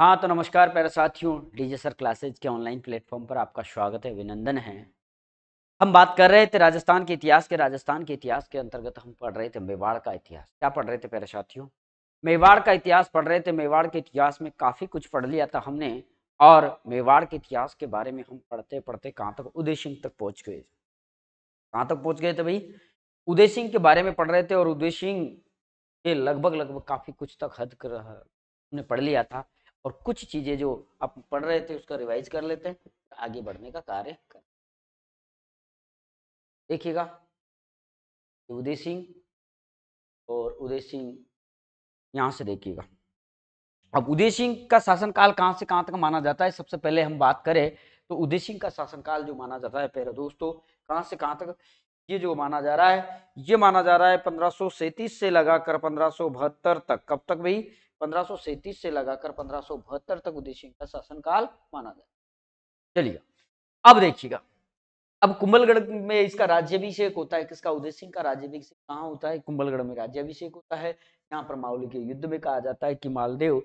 हाँ तो नमस्कार प्यारे साथियों डीजे सर क्लासेज के ऑनलाइन प्लेटफॉर्म पर आपका स्वागत है अभिनंदन है हम बात कर रहे थे राजस्थान के इतिहास के राजस्थान के इतिहास के अंतर्गत हम पढ़ रहे थे मेवाड़ का इतिहास क्या पढ़ रहे थे प्यारे साथियों मेवाड़ का इतिहास पढ़ रहे थे मेवाड़ के इतिहास में काफ़ी कुछ पढ़ लिया था हमने और मेवाड़ के इतिहास के बारे में हम पढ़ते पढ़ते कहाँ तक उदय सिंह तक पहुँच गए कहाँ तक पहुँच गए थे भाई उदय सिंह के बारे में पढ़ रहे थे और उदय सिंह के लगभग लगभग काफ़ी कुछ तक हद कर हमने पढ़ लिया था और कुछ चीजें जो आप पढ़ रहे थे उसका रिवाइज कर लेते हैं आगे बढ़ने का कार्य कर देखिएगा उदय सिंह और उदय सिंह यहां से देखिएगा अब उदय सिंह का शासनकाल कहां से कहां तक माना जाता है सबसे पहले हम बात करें तो उदय सिंह का शासनकाल जो माना जाता है पहले दोस्तों कहां से कहां तक ये जो माना जा रहा है ये माना जा रहा है पंद्रह से लगाकर पंद्रह तक कब तक भाई पंद्रह से लगाकर पंद्रह तक उदय का शासनकाल माना गया चलिए अब देखिएगा अब कुंभलगढ़ में इसका राज्यभिषेक होता है किसका उदय सिंह का राज्यभिषेक कहाँ होता है कुंभलगढ़ में राज्यभिषेक होता है यहाँ पर मावली के युद्ध में कहा जाता है कि मालदेव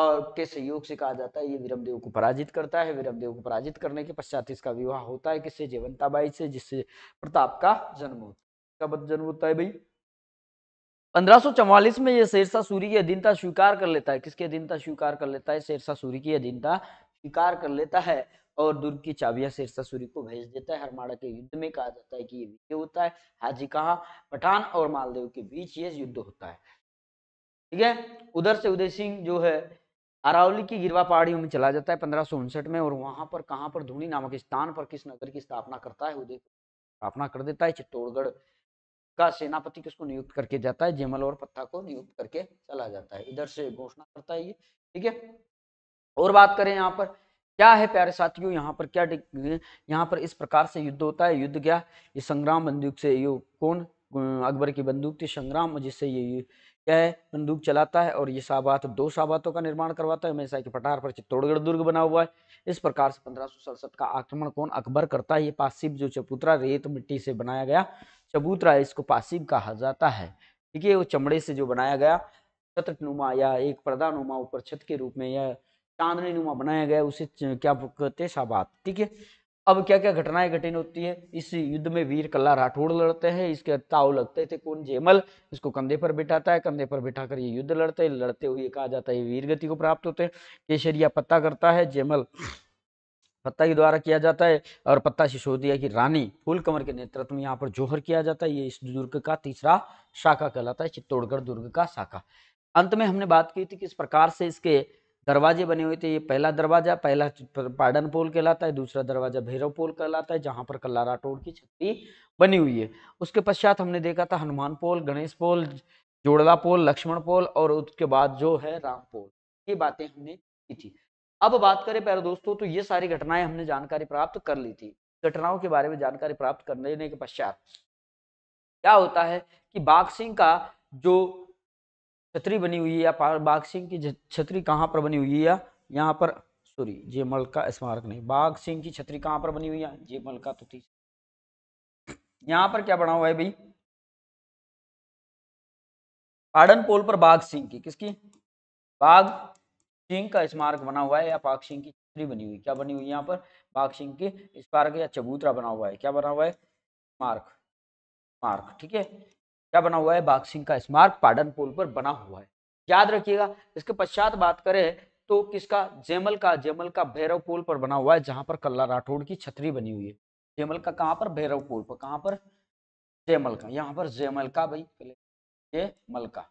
और के सहयोग से कहा जाता है ये वीरमदेव को पराजित करता है वीरमदेव को पराजित करने के पश्चात इसका विवाह होता है किससे जयवंताबाई से जिससे प्रताप का जन्म होता है जन्म होता है भाई 1544 में ये शेरशाह सूरी की अधीनता स्वीकार कर लेता है किसकी अधीनता स्वीकार कर लेता है शेरशाह सूरी की अधीनता स्वीकार कर लेता है और दुर्ग की चाबियां शेरशाह सूरी को भेज देता है हरमाड़ा के युद्ध में कहा जाता है कि ये विजय होता है हाजी कहा पठान और मालदेव के बीच ये युद्ध होता है ठीक है उधर से उदय सिंह जो है अरावली की गिरवा पहाड़ियों में चला जाता है पंद्रह में और वहां पर कहाँ पर धूनी नामक स्थान पर किस नगर की स्थापना करता है उदय स्थापना कर देता है चित्तौड़गढ़ का सेनापति किसको नियुक्त करके जाता है जेमल और पत्ता को नियुक्त करके चला जाता है इधर से घोषणा करता है ये ठीक है और बात करें यहाँ पर क्या है प्यारे साथियों यहाँ पर क्या यहाँ पर इस प्रकार से युद्ध होता है युद्ध क्या ये संग्राम बंदूक से ये कौन अकबर की बंदूक थी संग्राम जिससे ये क्या है बंदूक चलाता है और ये साबात दो साबातों का निर्माण करवाता है हमेशा की पठार पर चित्तौड़गढ़ दुर्ग बना हुआ है इस प्रकार से पंद्रह का आक्रमण कौन अकबर करता है ये पासिब जो चपुत्रा रेत मिट्टी से बनाया गया चबूतरा इसको पासिंग कहा जाता है ठीक है वो चमड़े से जो बनाया गया छत नुमा या एक पर्दा नुमा ऊपर छत के रूप में या चांदनी नुमा बनाया गया उसे क्या कहते हैं शाबात ठीक है अब क्या क्या घटनाएं घटित होती है इस युद्ध में वीर कल्ला राठौड़ लड़ते हैं इसके ताव लगते थे कौन जेमल इसको कंधे पर बिठाता है कंधे पर बिठाकर ये युद्ध लड़ते हैं लड़ते हुए कहा जाता है वीर गति को प्राप्त होते हैं केसरिया पत्ता करता है जेमल पत्ता के द्वारा किया जाता है और पत्ता सिसोदिया की रानी फूल कमर के नेतृत्व में यहाँ पर जोहर किया जाता है ये इस दुर्ग का तीसरा शाखा कहलाता है चित्तौड़गढ़ दुर्ग का शाखा अंत में हमने बात की थी किस प्रकार से इसके दरवाजे बने हुए थे ये पहला दरवाजा पहला पाडन पोल कहलाता है दूसरा दरवाजा भैरव पोल कहलाता है जहाँ पर कल्ला राठौड़ की छतरी बनी हुई है उसके पश्चात हमने देखा था हनुमान पोल गणेश पोल जोड़ला पोल लक्ष्मण पोल और उसके बाद जो है राम पोल ये बातें हमने की थी अब बात करें पहले दोस्तों तो ये सारी घटनाएं हमने जानकारी प्राप्त कर ली थी घटनाओं के बारे में जानकारी प्राप्त कर लेने के पश्चात क्या होता है कि बाघ सिंह का जो छतरी बनी हुई है या बाघ सिंह की छतरी कहाँ पर बनी हुई है यहाँ पर सॉरी जे मलका स्मारक नहीं बाघ सिंह की छतरी कहाँ पर बनी हुई है जे मलका तो थी यहाँ पर क्या बना हुआ है भाई पाडन पोल पर बाघ सिंह की किसकी बाघ सिंह का स्मारक बना हुआ है या पाक सिंह की छतरी बनी हुई क्या बनी हुई यहाँ पर पाक सिंह के स्मारक या चबूतरा बना हुआ है क्या बना हुआ है स्मारक स्मारक ठीक है क्या बना हुआ है बाघ सिंह का स्मारक पाडन पोल पर बना हुआ है याद रखिएगा इसके पश्चात बात करें तो किसका जेमल का जेमल का भैरव पोल पर बना हुआ है जहां पर कल्ला राठौड़ की छतरी बनी हुई है जेमल का कहां पर भैरव पोल पर कहां पर जेमल का यहां पर जेमल का भाई जेमल का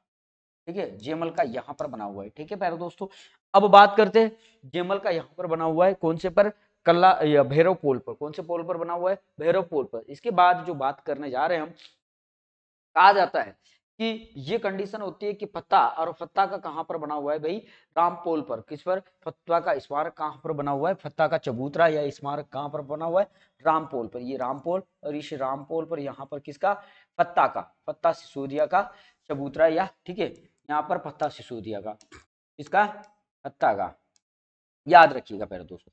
ठीक है जेमल का यहां पर बना हुआ है ठीक है प्यारे दोस्तों अब बात करते हैं जेमल का यहाँ पर बना हुआ है कौन से पर कल्ला या भैरव पोल पर कौन से पोल पर बना हुआ है भैरव पोल पर इसके बाद जो बात करने जा रहे हैं हम कहा जाता है कि ये कंडीशन होती है कि फत्ता और फत्ता का कहां पर बना हुआ है भाई राम पोल पर किस पर फत्वा का स्मारक कहाँ पर बना हुआ है फत्ता का चबूतरा या स्मारक कहाँ पर बना हुआ है राम पोल पर ये राम पोल और इस राम पोल पर यहाँ पर किसका फत्ता का फत्ता सिसोदिया का चबूतरा या ठीक है यहाँ पर फत्ता सिसोदिया का इसका हत्ता का याद रखिएगा पहले दोस्तों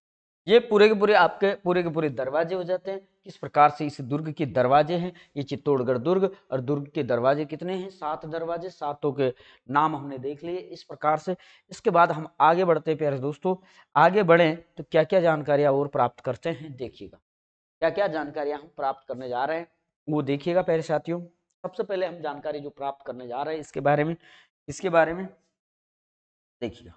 ये पूरे के पूरे आपके पूरे के पूरे दरवाजे हो जाते हैं किस प्रकार से इस दुर्ग के दरवाजे हैं ये चित्तौड़गढ़ दुर्ग और दुर्ग के दरवाजे कितने हैं सात दरवाजे सातों के नाम हमने देख लिए इस प्रकार से इसके बाद हम आगे बढ़ते प्यारे दोस्तों आगे बढ़ें तो क्या क्या जानकारियाँ और प्राप्त करते हैं देखिएगा क्या क्या जानकारियाँ हम प्राप्त करने जा रहे हैं वो देखिएगा प्यारे साथियों सबसे पहले हम जानकारी जो प्राप्त करने जा रहे हैं इसके बारे में इसके बारे में देखिएगा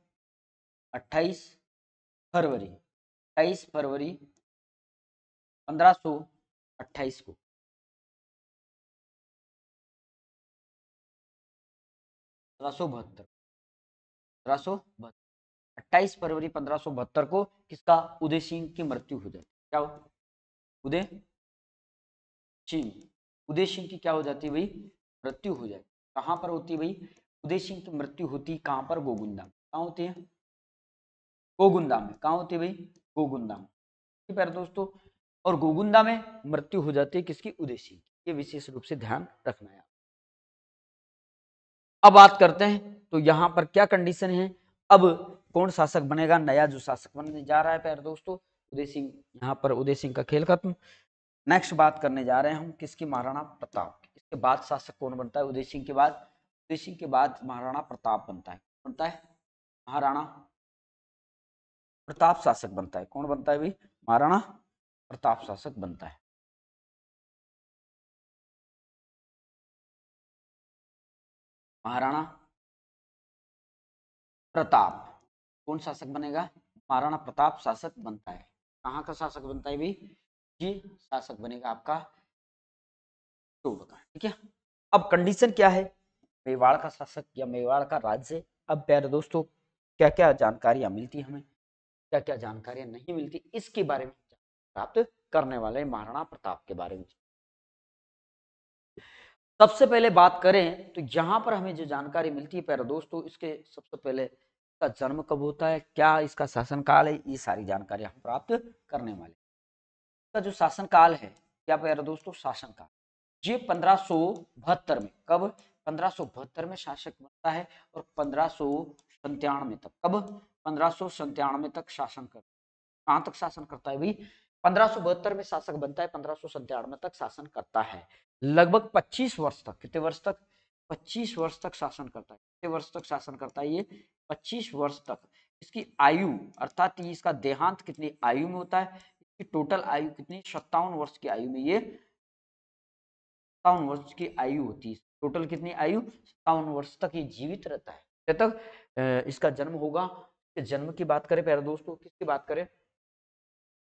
अट्ठाईस फरवरी अट्ठाईस फरवरी पंद्रह सौ अट्ठाईस को पंद्रह सौ बहत्तर पंद्रह सौ बहत्तर अट्ठाईस फरवरी पंद्रह सौ बहत्तर को किसका उदय सिंह की मृत्यु हो जाती क्या हो उदय सिंह उदय सिंह की क्या हो जाती है भाई मृत्यु हो जाती कहाँ पर होती है भाई उदय सिंह की मृत्यु होती कहाँ पर गोगुंदा कहाँ होती है गोगुंदा में कहाँ होती है भाई गोगुंदा में ठीक है दोस्तों और गोगुंदा में मृत्यु हो जाती है किसकी उदेशी ये विशेष रूप से ध्यान रखना है अब बात करते हैं तो यहाँ पर क्या कंडीशन है अब कौन शासक बनेगा नया जो शासक बनने जा रहा है प्यार दोस्तों उदय सिंह यहाँ पर उदय सिंह का खेल खत्म नेक्स्ट बात करने जा रहे हैं हम किसकी महाराणा प्रताप इसके बाद शासक कौन बनता है उदय सिंह के बाद उदय सिंह के बाद महाराणा प्रताप बनता है बनता है महाराणा प्रताप शासक बनता है कौन बनता है भाई महाराणा प्रताप शासक बनता है महाराणा प्रताप कौन शासक बनेगा महाराणा प्रताप शासक बनता है कहाँ का शासक बनता है भाई जी शासक बनेगा आपका का तो ठीक है अब कंडीशन क्या है मेवाड़ का शासक या मेवाड़ का राज्य अब प्यारे दोस्तों क्या क्या जानकारियां मिलती हमें क्या क्या जानकारियां नहीं मिलती इसके बारे में प्राप्त करने वाले महाराणा प्रताप के बारे में सबसे पहले बात करें तो यहाँ पर हमें जो जानकारी मिलती है प्यारा दोस्तों इसके सबसे पहले का जन्म कब होता है क्या इसका शासनकाल है ये सारी जानकारी हम प्राप्त करने वाले इसका जो शासनकाल है क्या प्यारा दोस्तों शासनकाल ये पंद्रह में कब पंद्रह में शासक बनता है और पंद्रह तक कब पंद्रह तक शासन कर कहां तक शासन करता है भाई पंद्रह में शासक बनता है पंद्रह तक शासन करता है लगभग 25 वर्ष तक कितने वर्ष तक 25 वर्ष तक शासन करता है कितने वर्ष तक शासन करता है ये 25 वर्ष तक इसकी आयु अर्थात इसका देहांत कितनी आयु में होता है इसकी टोटल आयु कितनी सत्तावन वर्ष की आयु में ये सत्तावन वर्ष की आयु होती है टोटल कितनी आयु सत्तावन वर्ष तक ये जीवित रहता है तक इसका जन्म होगा जन्म की बात करें प्यारे दोस्तों किसकी बात करें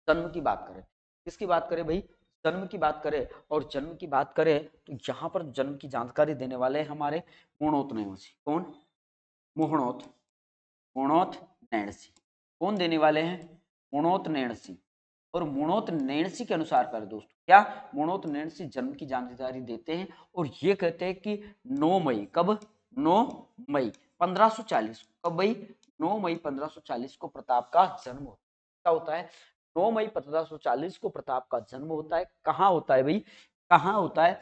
जन्म की बात करें किसकी बात करें भाई जन्म की बात करें और जन्म की बात करें तो यहाँ पर जन्म की जानकारी देने वाले हैं हमारे मोहनोत नैसी कौन मोहनोत मोहनोत नैणसी कौन देने वाले हैं मोहनोत नैणसी और मोणोत नैणसी के अनुसार प्यारे दोस्तों क्या मोणोत नैणसी जन्म की जानकारी देते हैं और ये कहते हैं कि नौ मई कब नौ मई 1540 कब भाई 9 मई 1540 को प्रताप का जन्म होता होता है 9 मई 1540 को प्रताप का जन्म होता है कहाँ होता है भाई कहाँ होता है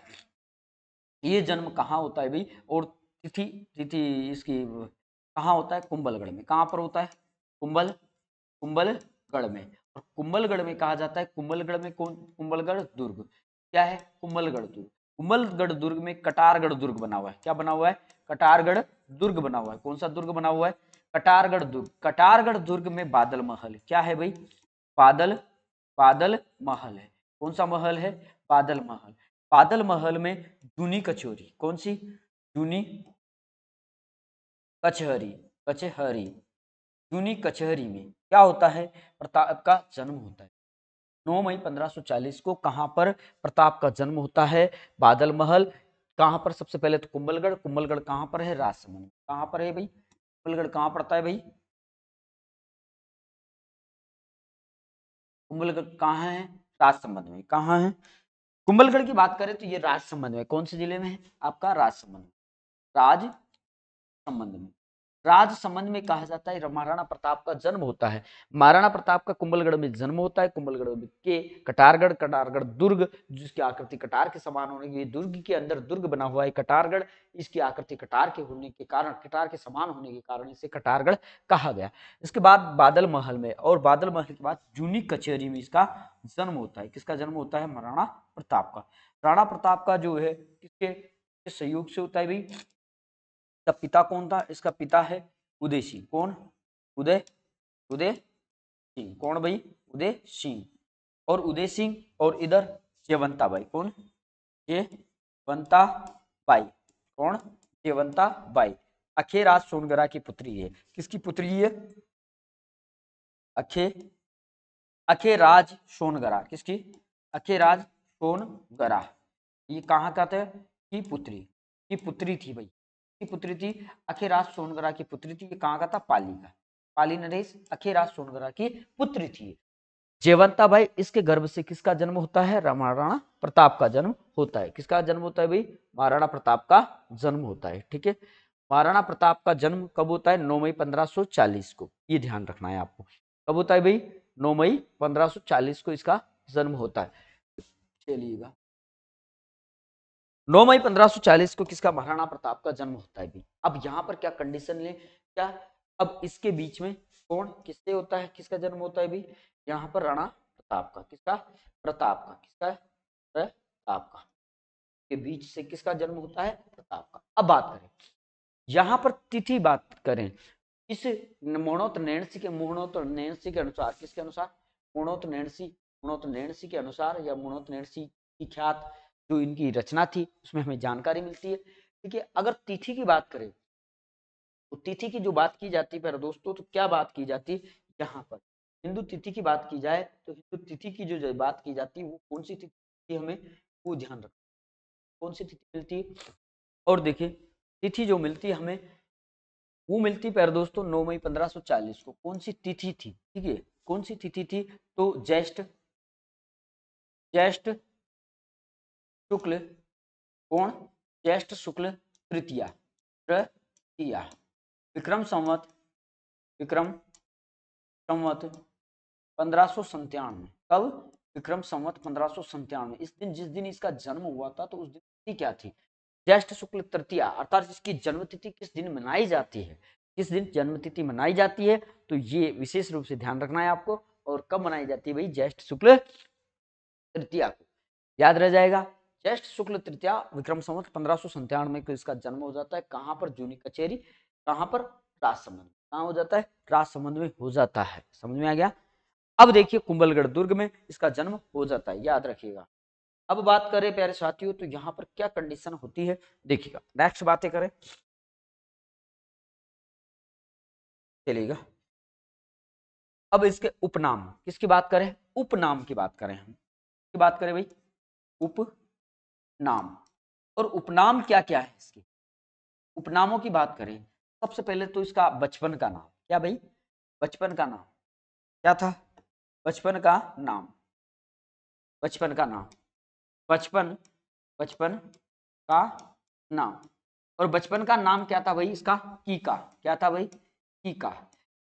ये जन्म कहाँ होता है भाई और तिथि तिथि इसकी कहाँ होता है कुंभलगढ़ में कहाँ पर होता है कुंभल कुंभलगढ़ में और कुंभलगढ़ में कहा जाता है कुंभलगढ़ में कौन कुंभलगढ़ दुर्ग क्या है कुंभलगढ़ दुर्ग कुंबलगढ़ दुर्ग में कटारगढ़ दुर्ग बना हुआ है क्या बना हुआ है कटारगढ़ दुर्ग बना हुआ है कौन सा दुर्ग बना हुआ है कटारगढ़ दुर्ग कटारगढ़ दुर्ग में बादल महल क्या है भाई बादल बादल महल है कौन सा महल है बादल महल बादल महल में जूनी कचोरी कौन सी जूनी कचहरी कचहरी जूनी कचहरी में क्या होता है प्रताप का जन्म होता है 9 मई 1540 को कहाँ पर प्रताप का जन्म होता है बादल महल कहाँ पर सबसे पहले तो कुंभलगढ़ कुंभलगढ़ कहाँ पर है राजसमंद कहाँ पर है भाई कुंभलगढ़ कहाँ पड़ता है भाई कुंभलगढ़ कहाँ है राज संबंध में कहाँ है कुंभलगढ़ की बात करें तो ये राज संबंध में कौन से जिले में है आपका राज संबंध राज संबंध में राज संबंध में कहा जाता है महाराणा प्रताप का जन्म होता है महाराणा प्रताप का कुंभलगढ़ में जन्म होता है कुंभलगढ़ के कटारगढ़ कटारगढ़ दुर्ग जिसकी आकृति कटार के समान होने की दुर्ग के अंदर दुर्ग बना हुआ है कटारगढ़ इसकी आकृति कटार के होने के कारण कटार के समान होने के कारण इसे कटारगढ़ कहा गया इसके बाद बादल महल में और बादल महल के बाद जूनी कचहरी में इसका जन्म होता है किसका जन्म होता है महाराणा प्रताप का राणा प्रताप का जो है किसके सहयोग से होता है भाई इसका पिता कौन था इसका पिता है उदय सिंह कौन उदय उदय सिंह कौन भाई उदय सिंह और उदय सिंह और इधर जयवंता बाई कौन जयवंता बाई कौन जयवंता बाई राज सोनगरा की पुत्री है किसकी पुत्री है अखे अखे राज सोनगरा किसकी अखे राज सोनगरा ये कहाँ का थे की पुत्री की पुत्री थी भाई की पुत्री थी अखेराज सोनगरा की पुत्री थी कहाँ का था पाली का पाली नरेश अखेराज सोनगरा की पुत्री थी जयवंता भाई इसके गर्भ से किसका जन्म होता है महाराणा प्रताप का जन्म होता है किसका जन्म होता है भाई महाराणा प्रताप का जन्म होता है ठीक है महाराणा प्रताप का जन्म कब होता है नौ मई 1540 को ये ध्यान रखना है आपको कब होता है भाई नौ मई 1540 को इसका जन्म होता है चलिएगा 9 मई 1540 को किसका महाराणा प्रताप का जन्म होता है भी अब यहाँ पर क्या कंडीशन लें क्या अब इसके बीच में कौन किससे होता है किसका जन्म होता है भी यहाँ पर राणा प्रताप का किसका प्रताप का किसका प्रताप का के बीच से किसका जन्म होता है प्रताप का अब बात करें यहाँ पर तिथि बात करें इस मोणोत नैणसी के मोणोत नैणसी के अनुसार किसके अनुसार मोणोत नैणसी मोणोत नैणसी के अनुसार या मोणोत नैणसी की ख्यात जो इनकी रचना थी उसमें हमें जानकारी मिलती है ठीक है अगर तिथि की बात करें तो तिथि की जो बात की जाती है पर दोस्तों तो क्या बात की जाती है यहाँ पर हिंदू तिथि की बात की जाए तो हिंदू तिथि की जो बात की जाती है वो कौन सी तिथि हमें वो ध्यान रखना कौन सी तिथि मिलती है और देखिए तिथि जो मिलती है हमें वो मिलती पैर दोस्तों नौ मई 1540 को कौन सी तिथि थी ठीक है कौन सी तिथि थी तो ज्येष्ठ ज्येष्ठ शुक्ल कौन ज्येष्ठ शुक्ल तृतीया तृतीया विक्रम संवत विक्रम संवत पंद्रह सौ कब विक्रम संवत पंद्रह सौ इस दिन जिस दिन इसका जन्म हुआ था तो उस दिन तिथि क्या थी ज्येष्ठ शुक्ल तृतीया अर्थात इसकी जन्म तिथि किस दिन मनाई जाती है किस दिन जन्म तिथि मनाई जाती है तो ये विशेष रूप से ध्यान रखना है आपको और कब मनाई जाती है भाई ज्येष्ठ शुक्ल तृतीया को याद रह जाएगा जस्ट शुक्ल तृतीया विक्रम संवत पंद्रह सौ में इसका जन्म हो जाता है कहाँ पर जूनी कचेरी कहाँ पर राजसमंद संबंध कहाँ हो जाता है राजसमंद में हो जाता है समझ में आ गया अब देखिए कुंभलगढ़ दुर्ग में इसका जन्म हो जाता है याद रखिएगा अब बात करें प्यारे साथियों तो यहाँ पर क्या कंडीशन होती है देखिएगा नेक्स्ट बातें करें चलेगा अब इसके उपनाम किसकी बात करें उपनाम की बात करें हम की बात करें भाई उप नाम और उपनाम क्या क्या है इसके उपनामों की बात करें सबसे पहले तो इसका बचपन का नाम क्या भाई बचपन का नाम क्या था बचपन का नाम बचपन का नाम बचपन बचपन का नाम और बचपन का नाम क्या था भाई इसका कीका क्या था भाई कीका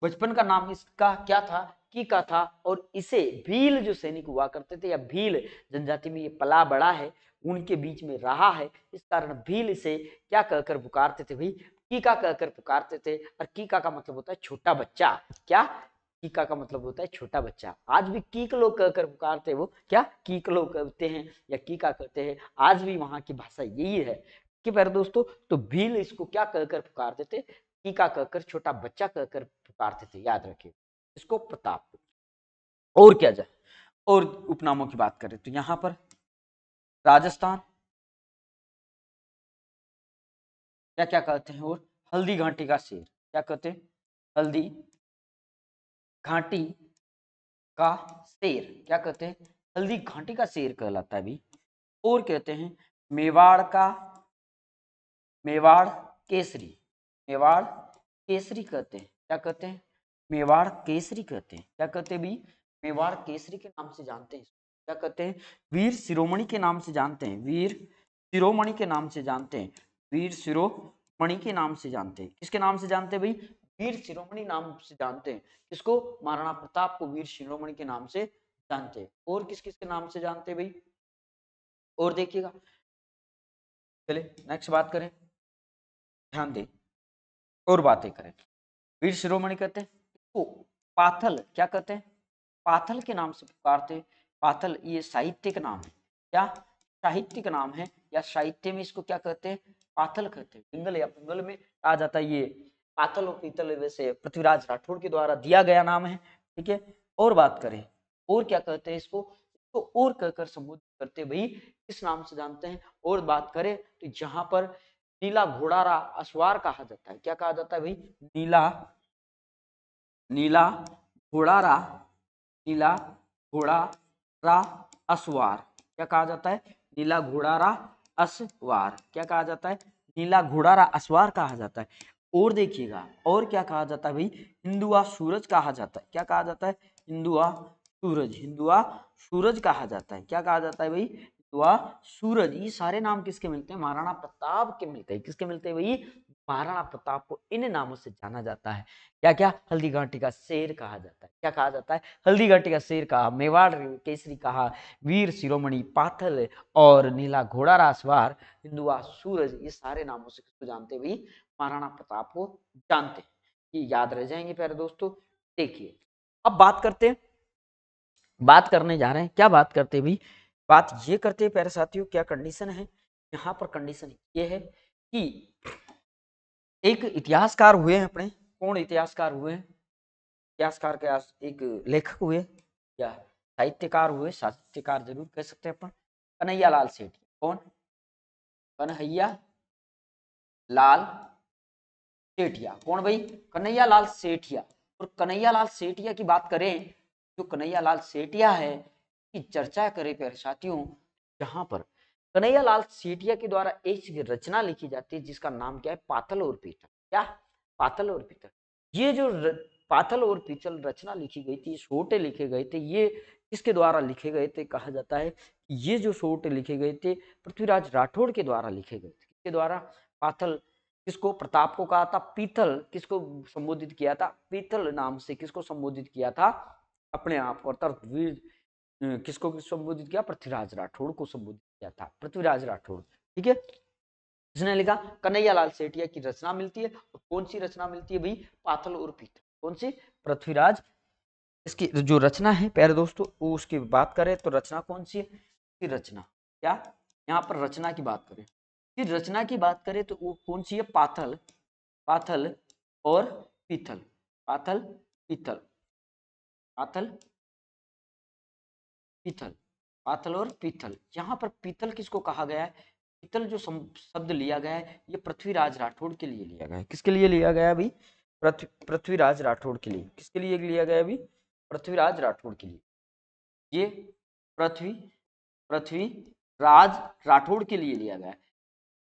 बचपन का नाम इसका क्या था कीका था और इसे भील जो सैनिक हुआ करते थे या भील जनजाति में ये पला बड़ा है उनके बीच में रहा है इस कारण भील से क्या कहकर पुकारते थे भाई कीका कहकर पुकारते थे और कीका का मतलब होता है छोटा बच्चा क्या कीका का मतलब होता है छोटा बच्चा आज भी कीक लोग कहकर पुकारते वो क्या कीक लोग कहते हैं या कीका कहते हैं आज भी वहां की भाषा यही है कि प्यारे दोस्तों तो भील इसको क्या कहकर पुकारते थे कीका कहकर छोटा बच्चा कहकर पुकारते थे याद रखिए इसको प्रताप और क्या जाए और उपनामों की बात करें तो यहाँ पर राजस्थान क्या क्या कहते हैं और हल्दी घाटी का शेर क्या कहते हैं हल्दी घाटी का शेर क्या कहते हैं हल्दी घाटी का शेर कहलाता है अभी और कहते हैं मेवाड़ का मेवाड़ केसरी मेवाड़ केसरी कहते हैं क्या कहते हैं मेवाड़ केसरी कहते हैं क्या कहते हैं भी मेवाड़ केसरी के नाम से जानते हैं क्या कहते हैं वीर शिरोमणि के नाम से जानते हैं वीर शिरोमणि के नाम से जानते हैं वीर शिरोमणि के नाम से जानते हैं किसके नाम से जानते हैं भाई वीर शिरोमणि नाम से जानते हैं किसको महाराणा प्रताप को वीर शिरोमणि के नाम से जानते हैं और किस किसके नाम से जानते हैं भाई और देखिएगा चले नेक्स्ट बात करें ध्यान दें और बातें करें वीर शिरोमणि कहते हैं पाथल क्या कहते हैं पाथल के नाम से पुकारते हैं पातल ये साहित्य नाम है क्या साहित्य नाम है या साहित्य में इसको क्या कहते हैं पाथल कहते हैं पिंगल या पिंगल में कहा जाता है ये पाथल और पीतल वैसे पृथ्वीराज राठौड़ के द्वारा दिया गया नाम है ठीक है और बात करें और क्या कहते हैं इसको तो और कहकर संबोधित करते भाई किस नाम से जानते हैं और बात करें तो जहां पर नीला घोड़ारा अश्वार कहा जाता है क्या कहा जाता है भाई नीला नीला घोड़ारा नीला घोड़ा रा असवार क्या कहा जाता है नीला घोड़ा रा असवार क्या कहा जाता है नीला घोड़ा रा असवार कहा जाता है और देखिएगा और क्या कहा जाता है भाई हिंदुआ सूरज कहा जाता है क्या कहा जाता है हिंदुआ सूरज हिंदुआ सूरज कहा जाता है क्या कहा जाता है भाई हिंदुआ सूरज ये सारे नाम किसके मिलते हैं महाराणा प्रताप के मिलते हैं किसके मिलते हैं भाई महाराणा प्रताप को इन नामों से जाना जाता है क्या क्या हल्दी घाटी का शेर कहा जाता है क्या कहा जाता है हल्दी घाटी का शेर कहा मेवाड़ केसरी कहा वीर शिरोमणि पाथल और नीला घोड़ा रासवार हिंदुआ सूरज ये सारे नामों से किसको जानते भाई महाराणा प्रताप को जानते ये याद रह जाएंगे प्यारे दोस्तों देखिए अब बात करते हैं बात करने जा रहे हैं क्या बात करते हैं भाई बात ये करते हैं प्यारे साथियों क्या कंडीशन है यहाँ पर कंडीशन ये है कि एक इतिहासकार हुए हैं अपने कौन इतिहासकार हुए हैं इतिहासकार के एक लेखक हुए या साहित्यकार हुए साहित्यकार जरूर कह सकते हैं अपन कन्हैया लाल सेठ कौन कन्हैया लाल सेठिया कौन भाई कन्हैया लाल सेठिया और कन्हैया लाल सेठिया की बात करें जो कन्हैया लाल सेठिया है की चर्चा करें प्यारे साथियों जहां पर कन्हैया लाल सेठिया के द्वारा एक रचना लिखी जाती है जिसका नाम क्या है पाथल और पीतल क्या पाथल और पीतल ये जो पाथल और पीतल रचना लिखी गई थी छोटे लिखे गए थे ये इसके द्वारा लिखे गए थे कहा जाता है ये जो शोट लिखे गए थे पृथ्वीराज राठौड़ के द्वारा लिखे गए थे इसके द्वारा पाथल किसको प्रताप को कहा था पीतल किसको संबोधित किया था पीतल नाम से किसको संबोधित किया था अपने आप को अर्थात वीर किसको संबोधित किया पृथ्वीराज राठौड़ को संबोधित किया था पृथ्वीराज राठौड़ ठीक है जिसने लिखा कन्हैयालाल सेठिया की रचना मिलती है और कौन सी रचना मिलती है भाई पाथल और पीठ कौन सी पृथ्वीराज इसकी जो रचना है प्यारे दोस्तों वो उसकी बात करें तो रचना कौन सी है रचना क्या यहाँ पर रचना की बात करें कि रचना की बात करें तो वो कौन सी है पाथल पाथल और पीथल पाथल पीथल पाथल पीथल पाथल और पीतल यहाँ पर पीतल किसको कहा गया है पीतल जो शब्द लिया गया है ये पृथ्वीराज राठौड़ के लिए लिया गया है किसके लिए लिया गया अभी पृथ्वीराज राठौड़ के लिए किसके लिए लिया गया अभी पृथ्वीराज राठौड़ के लिए ये पृथ्वी पृथ्वी राज राठौड़ के लिए लिया गया है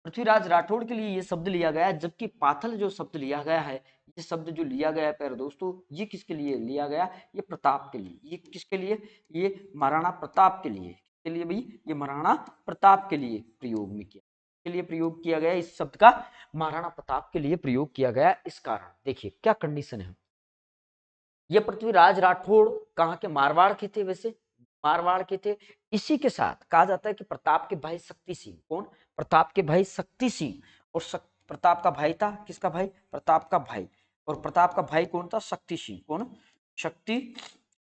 पृथ्वीराज राठौड़ के लिए ये शब्द लिया गया है जबकि पाथल जो शब्द लिया गया है ये शब्द जो लिया गया है प्यारे दोस्तों ये किसके लिए लिया गया ये प्रताप के लिए ये किसके लिए ये महाराणा प्रताप के लिए के लिए भाई ये महाराणा प्रताप के लिए प्रयोग में किया के लिए प्रयोग किया गया इस शब्द का महाराणा प्रताप के लिए प्रयोग किया गया इस कारण देखिए क्या कंडीशन है ये पृथ्वीराज राठौड़ कहाँ के मारवाड़ के थे वैसे मारवाड़ के थे इसी के साथ कहा जाता है कि प्रताप के भाई शक्ति सिंह कौन प्रताप के भाई शक्ति सिंह और प्रताप का भाई था किसका भाई प्रताप का भाई और प्रताप का भाई कौन था शक्ति सिंह कौन शक्ति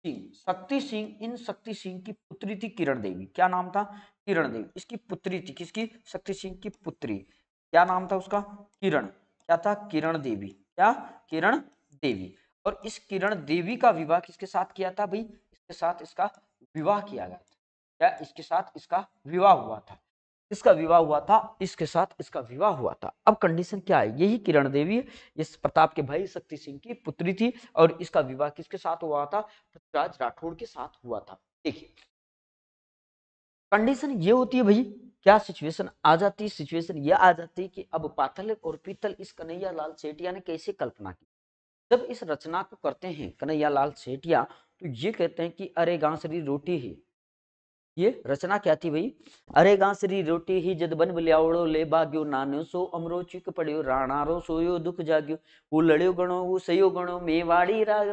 सिंह शक्ति सिंह इन शक्ति सिंह की पुत्री थी किरण देवी क्या नाम था किरण देवी इसकी पुत्री थी किसकी शक्ति सिंह की पुत्री क्या नाम था उसका किरण क्या था किरण देवी क्या किरण देवी और इस किरण देवी का विवाह किसके साथ किया था भाई इसके साथ इसका विवाह किया गया था क्या इसके साथ इसका विवाह हुआ था इसका विवाह हुआ था इसके साथ इसका विवाह हुआ था अब कंडीशन क्या है यही किरण देवी इस प्रताप के भाई शक्ति सिंह की पुत्री थी और इसका विवाह किसके साथ हुआ था पृथ्वीराज राठौड़ के साथ हुआ था देखिए कंडीशन ये होती है भाई क्या सिचुएशन आ जाती सिचुएशन ये आ जाती है कि अब पाथल और पीतल इस कन्हैया लाल सेठिया ने कैसे कल्पना की जब इस रचना को करते हैं कन्हैया लाल सेठिया तो ये कहते हैं कि अरे गांसरी रोटी ही ये रचना क्या थी भाई अरे गांसरी रोटी ही जद बन बलियावड़ो ले बाग्यो नानो सो अमरो चिक पड़ियो राणारो सोयो दुख जाग्यो वो लड़ियो गणो वो सयो गणो मेवाड़ी राग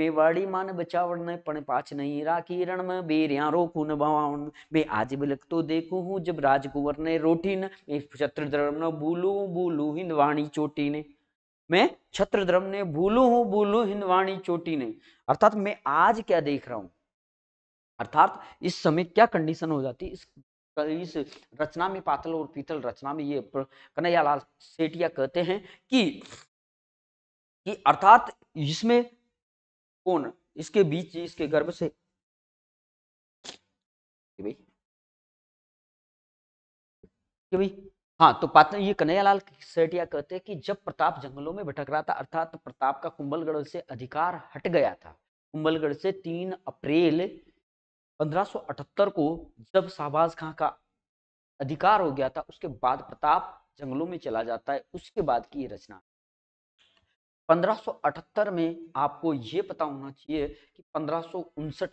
बेवाड़ी मान बचावण ने पण पाछ नहीं राखी रण में बेरिया रो खून बवाण बे आज बिलक तो देखू हूँ जब राजकुंवर ने रोटी न छत्र धर्म न भूलू भूलू हिंदवाणी चोटी ने मैं छत्र धर्म ने भूलू हूँ भूलू हिंदवाणी चोटी ने अर्थात मैं आज क्या देख रहा हूँ अर्थात इस समय क्या कंडीशन हो जाती इस इस रचना में पातल और पीतल रचना में ये कन्हैयालाल सेठिया कहते हैं कि कि अर्थात इसमें कौन इसके बीच इसके गर्भ से भाई भाई हाँ तो पात्र ये कन्हैयालाल सेठिया कहते हैं कि जब प्रताप जंगलों में भटक रहा था अर्थात प्रताप का कुंभलगढ़ से अधिकार हट गया था कुंभलगढ़ से तीन अप्रैल 1578 को जब शाहबाज खां का अधिकार हो गया था उसके बाद प्रताप जंगलों में चला जाता है उसके बाद की ये रचना 1578 में आपको ये पता होना चाहिए कि पंद्रह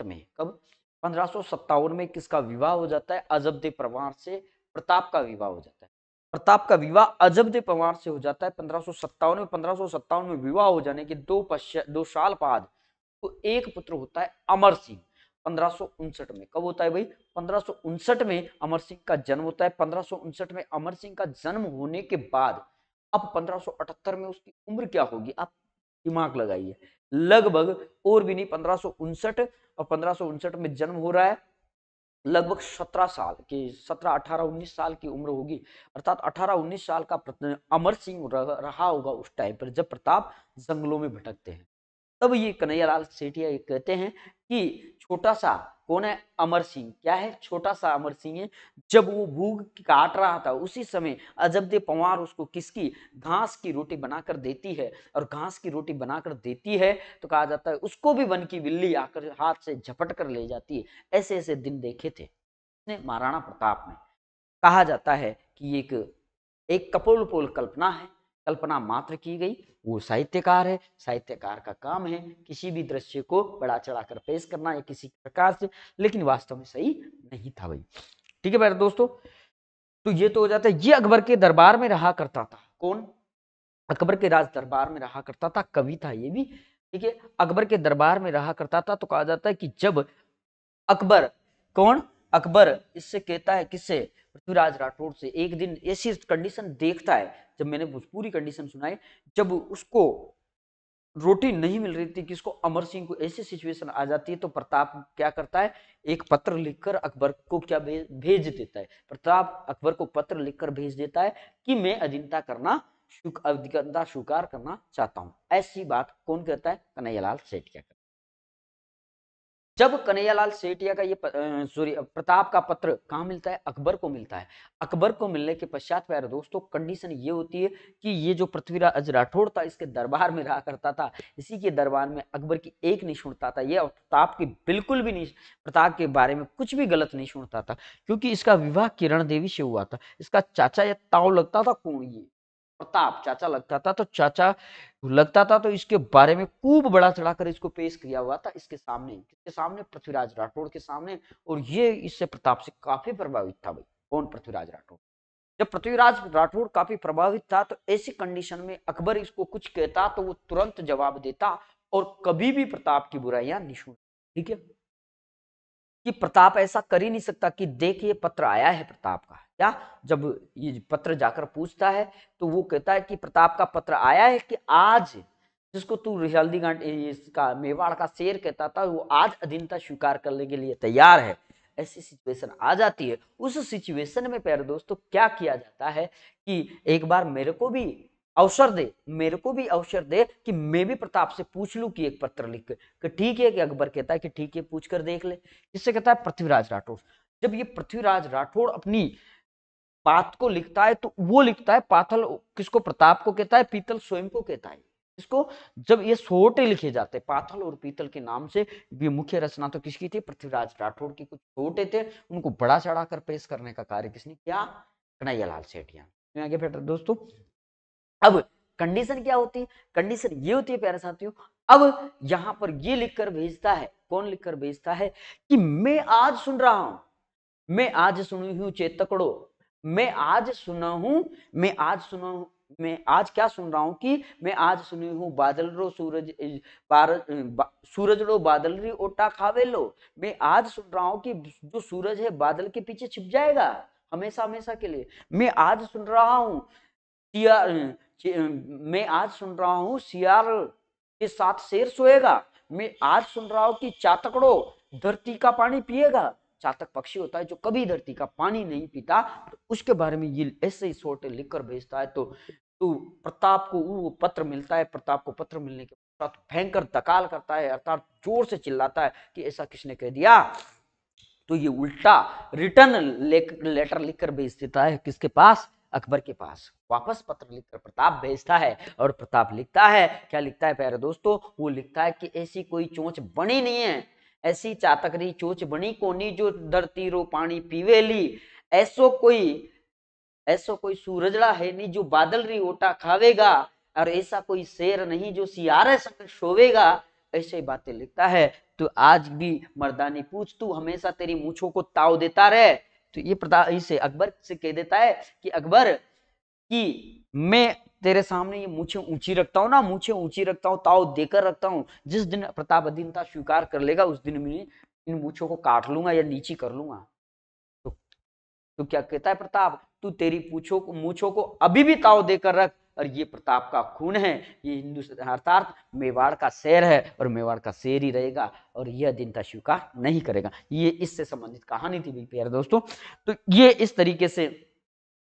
में कब पंद्रह में किसका विवाह हो जाता है दे परवार से प्रताप का विवाह हो जाता है प्रताप का विवाह अजब दे परवार से हो जाता है पंद्रह में पंद्रह में विवाह हो जाने के दो पश्च दो साल बाद तो एक पुत्र होता है अमर सिंह पंद्रह में कब होता है भाई पंद्रह में अमर सिंह का जन्म होता है पंद्रह में अमर सिंह का जन्म होने के बाद अब 1578 में उसकी उम्र क्या होगी आप दिमाग लगाइए लगभग और भी नहीं पंद्रह और पंद्रह में जन्म हो रहा है लगभग 17 साल की 17, 18, 19 साल की उम्र होगी अर्थात 18, 19 साल का अमर सिंह रहा होगा उस टाइम पर जब प्रताप जंगलों में भटकते हैं तब ये कन्हैयालाल सेठिया ये कहते हैं कि छोटा सा कौन है अमर सिंह क्या है छोटा सा अमर सिंह है जब वो भूख काट रहा था उसी समय दे पंवार उसको किसकी घास की रोटी बनाकर देती है और घास की रोटी बनाकर देती है तो कहा जाता है उसको भी वन की बिल्ली आकर हाथ से झपट कर ले जाती है ऐसे ऐसे दिन देखे थे ने महाराणा प्रताप में कहा जाता है कि एक एक कपोल पोल कल्पना है कल्पना मात्र की गई वो साहित्यकार है साहित्यकार का काम है किसी भी दृश्य को बड़ा चढ़ाकर पेश करना या किसी प्रकार से लेकिन वास्तव में सही नहीं था भाई ठीक है भाई दोस्तों तो ये तो हो जाता है ये अकबर के दरबार में रहा करता था कौन अकबर के राज दरबार में रहा करता था कवि था ये भी ठीक है अकबर के दरबार में रहा करता था तो कहा जाता है कि जब अकबर कौन अकबर इससे कहता है किससे पृथ्वीराज राठौड़ से एक दिन ऐसी कंडीशन देखता है जब मैंने पूरी कंडीशन सुनाई जब उसको रोटी नहीं मिल रही थी कि इसको अमर सिंह को ऐसी सिचुएशन आ जाती है तो प्रताप क्या करता है एक पत्र लिखकर अकबर को क्या भेज देता है प्रताप अकबर को पत्र लिखकर भेज देता है कि मैं अधीनता करना अधिकता स्वीकार करना चाहता हूं ऐसी बात कौन कहता है कन्हैयालाल सेठ क्या जब कन्हैयालाल सेठिया का ये सॉरी प्रताप का पत्र कहाँ मिलता है अकबर को मिलता है अकबर को मिलने के पश्चात प्यारे दोस्तों कंडीशन ये होती है कि ये जो पृथ्वीराज राठौड़ था इसके दरबार में रहा करता था इसी के दरबार में अकबर की एक नहीं सुनता था ये प्रताप की बिल्कुल भी नहीं प्रताप के बारे में कुछ भी गलत नहीं सुनता था क्योंकि इसका विवाह किरण देवी से हुआ था इसका चाचा या ताव लगता था कौन ये प्रताप चाचा लगता था तो चाचा तो लगता था तो इसके बारे में खूब बड़ा चढ़ाकर इसको पेश किया हुआ था इसके सामने इसके सामने पृथ्वीराज राठौड़ के सामने और ये इससे प्रताप से काफी प्रभावित था भाई कौन पृथ्वीराज राठौड़ जब पृथ्वीराज राठौड़ काफी प्रभावित था तो ऐसी कंडीशन में अकबर इसको कुछ कहता तो वो तुरंत जवाब देता और कभी भी प्रताप की बुराइयां निशूल ठीक है कि प्रताप ऐसा कर ही नहीं सकता कि देखिए पत्र आया है प्रताप का या जब ये पत्र जाकर पूछता है तो वो कहता है कि प्रताप का पत्र आया है कि आज जिसको तू हल्दी इसका मेवाड़ का शेर कहता था वो आज अधीनता स्वीकार करने के लिए तैयार है ऐसी सिचुएशन आ जाती है उस सिचुएशन में प्यारे दोस्तों क्या किया जाता है कि एक बार मेरे को भी अवसर दे मेरे को भी अवसर दे कि मैं भी प्रताप से पूछ लूं कि एक पत्र लिख कि ठीक है कि अकबर कहता है कि ठीक है पूछ कर देख ले इससे कहता है पृथ्वीराज राठौड़ जब ये पृथ्वीराज राठौड़ अपनी पात को लिखता है तो वो लिखता है पाथल किसको प्रताप को कहता है पीतल स्वयं को कहता है इसको जब ये सोटे लिखे जाते पाथल और पीतल के नाम से भी मुख्य रचना तो किसकी थी पृथ्वीराज राठौड़ की कुछ छोटे थे उनको बड़ा चढ़ा कर पेश करने का कार्य किसने किया कन्हैयालाल सेठिया आगे बैठ दोस्तों अब कंडीशन क्या होती है कंडीशन ये होती है प्यारे साथियों अब यहां पर ये लिखकर भेजता है कौन लिखकर भेजता है कि मैं आज सुन रहा हूं मैं आज सुनी हूं चेतकड़ो मैं आज सुना हूं मैं आज सुना हूं मैं आज क्या सुन रहा हूँ कि मैं आज सुनी हूँ बादल रो सूरज बार बा, सूरज रो बादल री ओटा खावे लो मैं आज सुन रहा हूँ कि जो सूरज है बादल के पीछे छिप जाएगा हमेशा हमेशा के लिए मैं आज सुन रहा हूँ मैं आज सुन रहा हूँ सियार के साथ शेर सोएगा मैं आज सुन रहा हूँ कि चातकड़ो धरती का पानी पिएगा चातक पक्षी होता है जो कभी धरती का पानी नहीं पीता तो उसके बारे में ये ऐसे ही शॉर्ट लिखकर भेजता है तो तू तो प्रताप को वो पत्र मिलता है प्रताप को पत्र मिलने के पश्चात भयंकर दकाल करता है अर्थात जोर से चिल्लाता है कि ऐसा किसने कह दिया तो ये उल्टा रिटर्न ले, लेटर लिखकर भेज देता है किसके पास अकबर के पास वापस पत्र लिखकर प्रताप भेजता है और प्रताप लिखता है क्या लिखता है प्यारे दोस्तों वो लिखता है कि ऐसी कोई चोंच बनी नहीं है ऐसी चातकरी चोच बनी कोनी जो धरती रो पानी पीवेली ऐसो कोई ऐसो कोई सूरजड़ा है नहीं जो बादल री ओटा खावेगा और ऐसा कोई शेर नहीं जो सियारे संग सोवेगा ऐसे ही बातें लिखता है तो आज भी मर्दानी पूछ तू हमेशा तेरी मूछों को ताव देता रहे तो ये प्रदा इसे अकबर से कह देता है कि अकबर की मैं तेरे सामने ये मुझे ऊंची रखता हूँ ना मुझे ऊंची रखता हूँ ताव देकर रखता हूँ जिस दिन प्रताप अधीनता स्वीकार कर लेगा उस दिन मैं इन मूछों को काट लूंगा या नीची कर लूंगा तो, तो क्या कहता है प्रताप तू तेरी पूछो को मूछों को अभी भी ताव देकर रख और ये प्रताप का खून है ये हिंदू अर्थात मेवाड़ का शेर है और मेवाड़ का शेर ही रहेगा और यह दिन का स्वीकार नहीं करेगा ये इससे संबंधित कहानी थी प्यारे दोस्तों तो ये इस तरीके से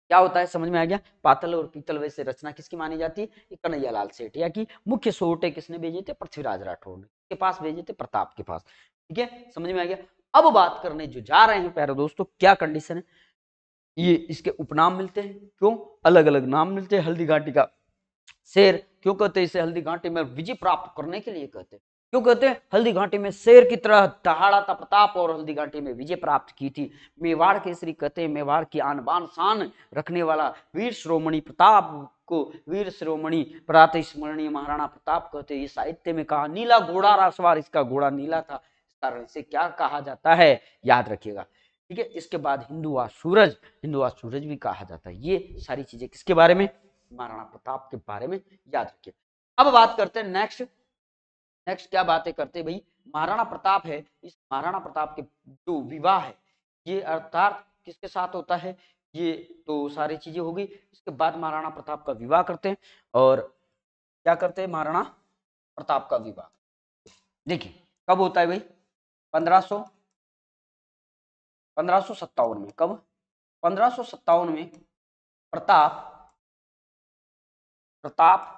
क्या होता है समझ में आ गया पातल और पीतल वैसे रचना किसकी मानी जाती है कन्हैया लाल सेठ या कि मुख्य सोटे किसने भेजे थे पृथ्वीराज राठौड़ ने के पास भेजे थे प्रताप के पास ठीक है समझ में आ गया अब बात करने जो जा रहे हैं प्यारे दोस्तों क्या कंडीशन है ये इसके उपनाम मिलते हैं क्यों अलग अलग नाम मिलते हैं हल्दी घाटी का शेर क्यों कहते हैं इसे हल्दी घाटी में विजय प्राप्त करने के लिए कहते हैं क्यों कहते हैं हल्दी घाटी में शेर की तरह दहाड़ा था प्रताप और हल्दी घाटी में विजय प्राप्त की थी मेवाड़ श्री कहते हैं मेवाड़ की आन बान शान रखने वाला वीर श्रोमणी प्रताप को वीर श्रोमणी प्रात स्मरणीय महाराणा प्रताप कहते हैं ये साहित्य में कहा नीला घोड़ा रासवार इसका घोड़ा नीला था इस कारण से क्या कहा जाता है याद रखिएगा ठीक है इसके बाद हिंदुआ सूरज हिंदुआ सूरज भी कहा जाता है ये सारी चीजें किसके बारे में महाराणा प्रताप के बारे में याद रखिए अब बात करते हैं नेक्स्ट नेक्स्ट क्या बातें करते भाई महाराणा प्रताप है इस महाराणा प्रताप के जो विवाह है ये अर्थात किसके साथ होता है ये तो सारी चीजें होगी इसके बाद महाराणा प्रताप का विवाह करते हैं और क्या करते हैं महाराणा प्रताप का विवाह देखिए कब होता है भाई पंद्रह सौ पंद्रह सत्तावन में कब पंद्रह सत्तावन में प्रताप प्रताप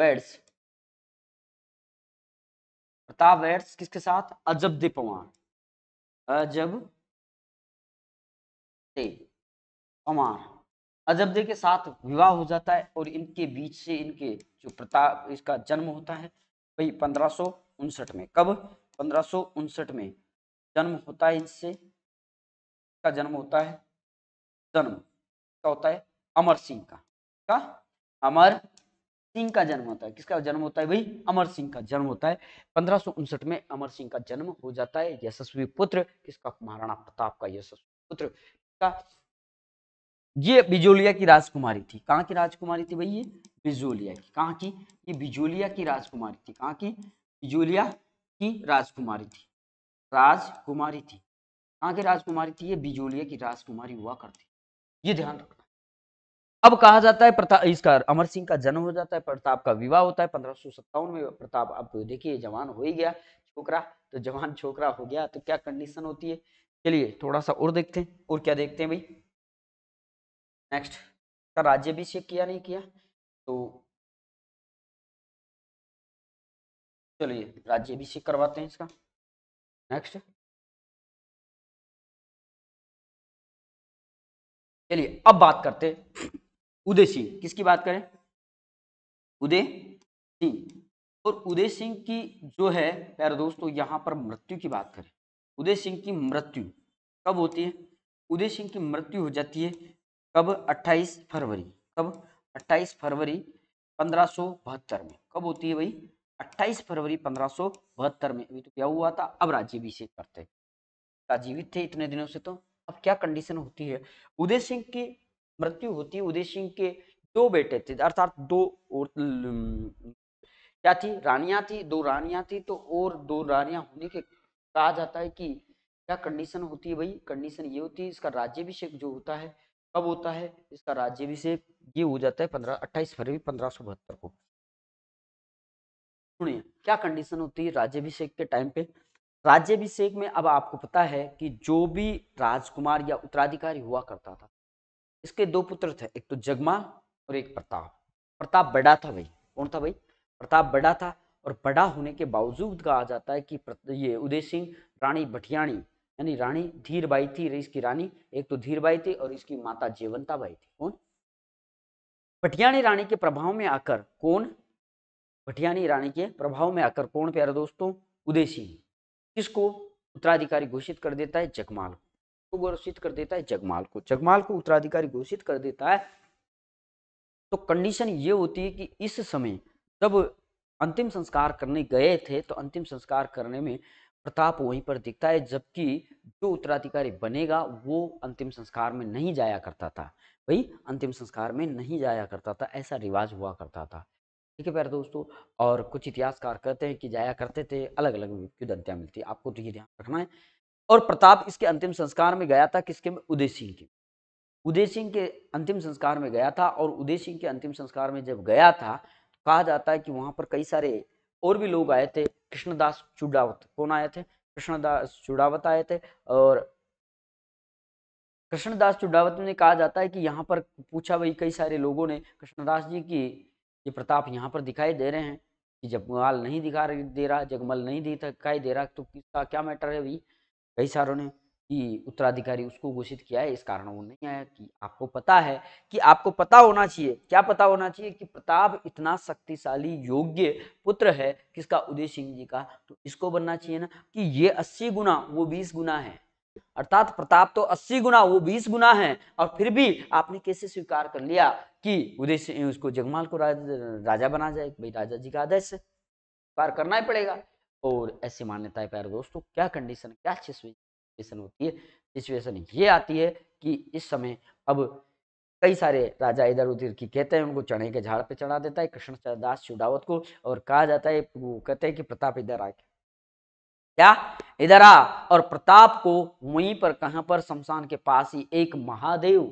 वेड्स तावैर्स किसके साथ अजब दीपवान अजब अजब दे के साथ विवाह हो जाता है और इनके बीच से इनके जो प्रताप इसका जन्म होता है भाई पंद्रह में कब पंद्रह में जन्म होता है इनसे का जन्म होता है जन्म क्या होता है अमर सिंह का का अमर सिंह का जन्म होता है किसका जन्म होता है भाई अमर सिंह का जन्म होता है पंद्रह में अमर सिंह का जन्म हो जाता है यशस्वी पुत्र किसका महाराणा प्रताप का यशस्वी पुत्र का ये बिजोलिया की राजकुमारी थी कहाँ की राजकुमारी थी भाई ये बिजोलिया की कहाँ की ये बिजोलिया की राजकुमारी थी कहाँ की बिजोलिया की राजकुमारी थी राजकुमारी थी कहाँ की राजकुमारी थी ये बिजोलिया की राजकुमारी हुआ करती ये ध्यान रखना अब कहा जाता है प्रताप इसका अमर सिंह का जन्म हो जाता है प्रताप का विवाह होता है पंद्रह में प्रताप अब तो देखिए जवान हो ही गया छोकरा तो जवान छोकरा हो गया तो क्या कंडीशन होती है चलिए थोड़ा सा और देखते हैं और क्या देखते हैं भाई नेक्स्ट का राज्यभिषेक किया नहीं किया तो चलिए राज्यभिषेक करवाते हैं इसका नेक्स्ट चलिए अब बात करते हैं उदय सिंह किसकी बात करें उदय सिंह और उदय सिंह की जो है प्यारे दोस्तों यहाँ पर मृत्यु की बात करें उदय सिंह की मृत्यु कब होती है उदय सिंह की मृत्यु हो जाती है कब 28 फरवरी कब 28 फरवरी पंद्रह में कब होती है भाई 28 फरवरी पंद्रह में अभी तो क्या हुआ था अब राज्यभिषेक करते जीवित थे इतने दिनों से तो अब क्या कंडीशन होती है उदय सिंह की मृत्यु होती उदय सिंह के दो बेटे थे अर्थात दो और क्या थी रानियां थी दो रानियां थी तो और दो रानियां होने के कहा जाता है कि क्या कंडीशन होती है भाई कंडीशन ये होती है इसका राज्यभिषेक जो होता है कब होता है इसका राज्यभिषेक ये हो जाता है पंद्रह अट्ठाईस फरवरी पंद्रह सौ बहत्तर को सुनिए क्या कंडीशन होती है राज्यभिषेक के टाइम पे राज्यभिषेक में अब आपको पता है कि जो भी राजकुमार या उत्तराधिकारी हुआ करता था इसके दो पुत्र थे एक तो जगमा और एक प्रताप प्रताप बड़ा था भाई कौन था भाई प्रताप बड़ा था और बड़ा होने के बावजूद कहा जाता है कि ये उदय सिंह रानी भटियाणी यानी रानी धीरबाई थी इसकी रानी एक तो धीरबाई थी और इसकी माता जेवंता बाई थी कौन भटियाणी रानी के प्रभाव में आकर कौन भटियाणी रानी के प्रभाव में आकर कौन प्यारे दोस्तों उदय सिंह किसको उत्तराधिकारी घोषित कर देता है जगमाल को को घोषित कर देता है जगमाल को जगमाल को उत्तराधिकारी घोषित कर देता है तो कंडीशन ये होती है कि इस समय जब अंतिम संस्कार करने गए थे तो अंतिम संस्कार करने में प्रताप वहीं पर दिखता है जबकि जो उत्तराधिकारी बनेगा वो अंतिम संस्कार में नहीं जाया करता था भाई अंतिम संस्कार में नहीं जाया करता था ऐसा रिवाज हुआ करता था ठीक है प्यारे दोस्तों और कुछ इतिहासकार कहते हैं कि जाया करते थे अलग अलग युद्धंत्या मिलती आपको तो ये ध्यान रखना है और प्रताप इसके अंतिम संस्कार में गया था किसके में उदय सिंह के उदय सिंह के अंतिम संस्कार में गया था और उदय सिंह के अंतिम संस्कार में जब गया था कहा जाता है कि वहाँ पर कई सारे और भी लोग आए थे कृष्णदास चुडावत कौन आए थे कृष्णदास चुडावत आए थे और कृष्णदास चुडावत ने कहा जाता है कि यहाँ पर पूछा भाई कई सारे लोगों ने कृष्णदास जी की ये प्रताप यहाँ पर दिखाई दे रहे हैं कि जगमाल नहीं दिखा दे रहा जगमल नहीं दिखाई दे रहा तो किसका क्या मैटर है भाई कई सारों ने कि उत्तराधिकारी उसको घोषित किया है इस कारण वो नहीं आया कि आपको पता है कि आपको पता होना चाहिए क्या पता होना चाहिए कि प्रताप इतना शक्तिशाली योग्य पुत्र है किसका उदय सिंह जी का तो इसको बनना चाहिए ना कि ये अस्सी गुना वो बीस गुना है अर्थात प्रताप तो अस्सी गुना वो बीस गुना है और फिर भी आपने कैसे स्वीकार कर लिया कि उदय सिंह उसको जगमाल को राज, राजा बना जाए भाई राजा जी का आदर्श स्वीकार करना ही पड़ेगा और ऐसी मान्यता है प्यारे दोस्तों क्या कंडीशन क्या सिचुएशन होती है सिचुएशन ये आती है कि इस समय अब कई सारे राजा इधर उधर की कहते हैं उनको चढ़े के झाड़ पे चढ़ा देता है कृष्ण दास चुडावत को और कहा जाता है वो कहते हैं कि प्रताप इधर आ क्या इधर आ और प्रताप को वहीं पर कहां पर शमशान के पास ही एक महादेव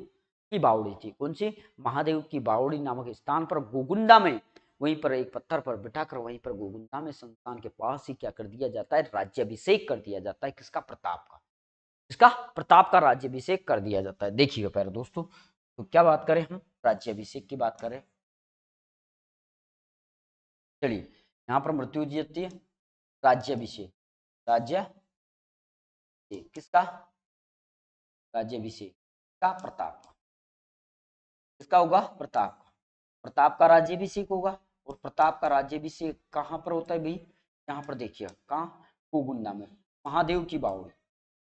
की बावड़ी थी कौन सी महादेव की बावड़ी नामक स्थान पर गोगुंडा में वहीं पर एक पत्थर पर बिठाकर वहीं पर गोगुंदा में संस्थान के पास ही क्या कर दिया जाता है राज्यभिषेक कर दिया जाता है किसका प्रताप का इसका प्रताप का राज्यभिषेक कर दिया जाता है देखिएगा पैर दोस्तों तो क्या बात करें हम राज्यभिषेक की बात करें चलिए यहाँ पर मृत्यु जाती है राज्यभिषेक राज्य किसका राज्यभिषेक का प्रताप किसका होगा प्रताप का प्रताप का राज्यभिषेक होगा और प्रताप का राज्य भी से कहाँ पर होता है भाई यहाँ पर देखिए कहाँ कोगुंदा में महादेव की बावड़ी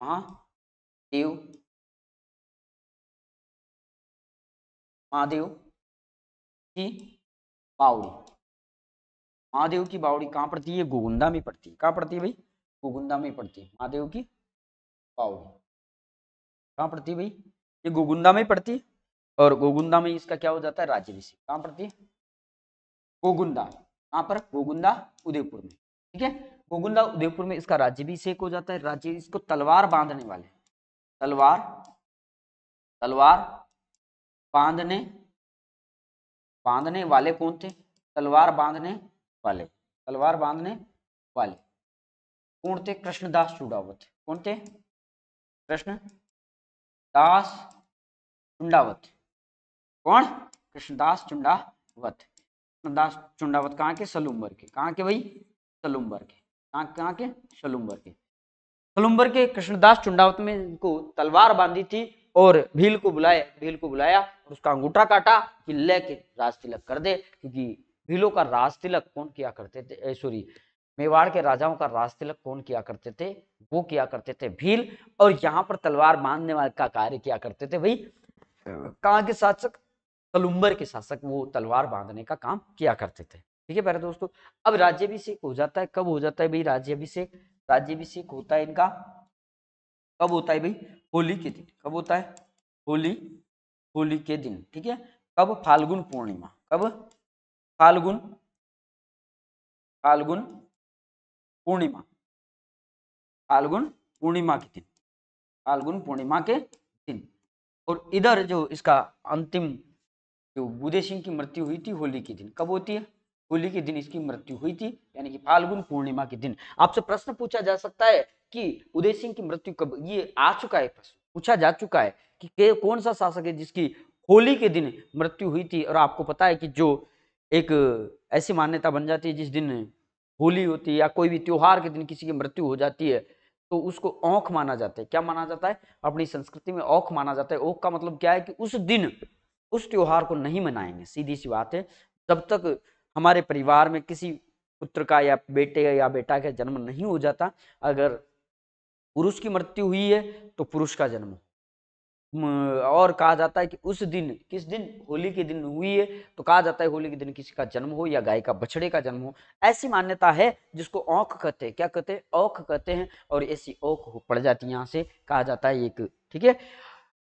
महादेव महादेव की बावड़ी महादेव की बावड़ी कहाँ पड़ती है गोगुंदा में पड़ती है कहाँ पड़ती है भाई गोगुंदा में पड़ती है महादेव की बावड़ी कहाँ पड़ती है भाई ये गोगुंदा में पड़ती है और गोगुंदा में इसका क्या हो जाता है राज्य विषय कहाँ पड़ती है गोगुंदा कहाँ पर गोगुंदा उदयपुर में ठीक है गोगुंदा उदयपुर में इसका राज्य भी सेक हो जाता है राज्य इसको तलवार बांधने वाले तलवार तलवार बांधने बांधने वाले कौन थे तलवार बांधने वाले तलवार बांधने वाले कौन थे कृष्णदास चुंडावत कौन थे कृष्ण दास चुंडावत कौन कृष्णदास चुंडावत दास चुंडावत कहाँ के सलूम्बर के कहाँ के भाई सलूम्बर के कहाँ कहाँ के सलूम्बर के सलूम्बर के कृष्णदास चुंडावत में इनको तलवार बांधी थी और भील को बुलाए भील को बुलाया और उसका अंगूठा काटा कि ले के राज तिलक कर दे क्योंकि भीलों का राज तिलक कौन किया करते थे सॉरी मेवाड़ के राजाओं का राज तिलक कौन किया करते थे वो किया करते थे भील और यहाँ पर तलवार बांधने वाले का कार्य किया करते थे भाई कहाँ के शासक कलुम्बर के शासक वो तलवार बांधने का काम किया करते थे ठीक है प्यारे दोस्तों अब राज्यभिषेक हो जाता है कब हो जाता है भाई राज्यभिषेक राज्यभिषेक होता है इनका कब होता है भाई होली के दिन कब होता है होली होली के दिन ठीक है कब फाल्गुन पूर्णिमा कब फाल्गुन फाल्गुन पूर्णिमा फाल्गुन पूर्णिमा के दिन फाल्गुन पूर्णिमा के दिन और इधर जो इसका अंतिम जो बुधे सिंह की मृत्यु हुई थी होली के दिन कब होती है होली के दिन इसकी मृत्यु हुई थी यानी कि फाल्गुन पूर्णिमा के दिन आपसे प्रश्न पूछा जा सकता है कि उदय सिंह की मृत्यु कब ये आ चुका है प्रश्न पूछा जा चुका है कि के कौन सा शासक है जिसकी होली के दिन मृत्यु हुई थी और आपको पता है कि जो एक ऐसी मान्यता बन जाती है जिस दिन होली होती है या कोई भी त्योहार के दिन किसी की मृत्यु हो जाती है तो उसको औख माना जाता है क्या माना जाता है अपनी संस्कृति में औख माना जाता है औख का मतलब क्या है कि उस दिन उस त्यौहार को नहीं मनाएंगे सीधी सी बात है जब तक हमारे परिवार में किसी पुत्र का या बेटे या बेटा का जन्म नहीं हो जाता अगर पुरुष की मृत्यु हुई है तो पुरुष का जन्म और कहा जाता है कि उस दिन किस दिन होली के दिन हुई है तो कहा जाता है होली के दिन किसी का जन्म हो या गाय का बछड़े का जन्म हो ऐसी मान्यता है जिसको औख कहते हैं क्या कहते हैं औख कहते हैं और ऐसी औख पड़ जाती है यहाँ से कहा जाता है एक ठीक है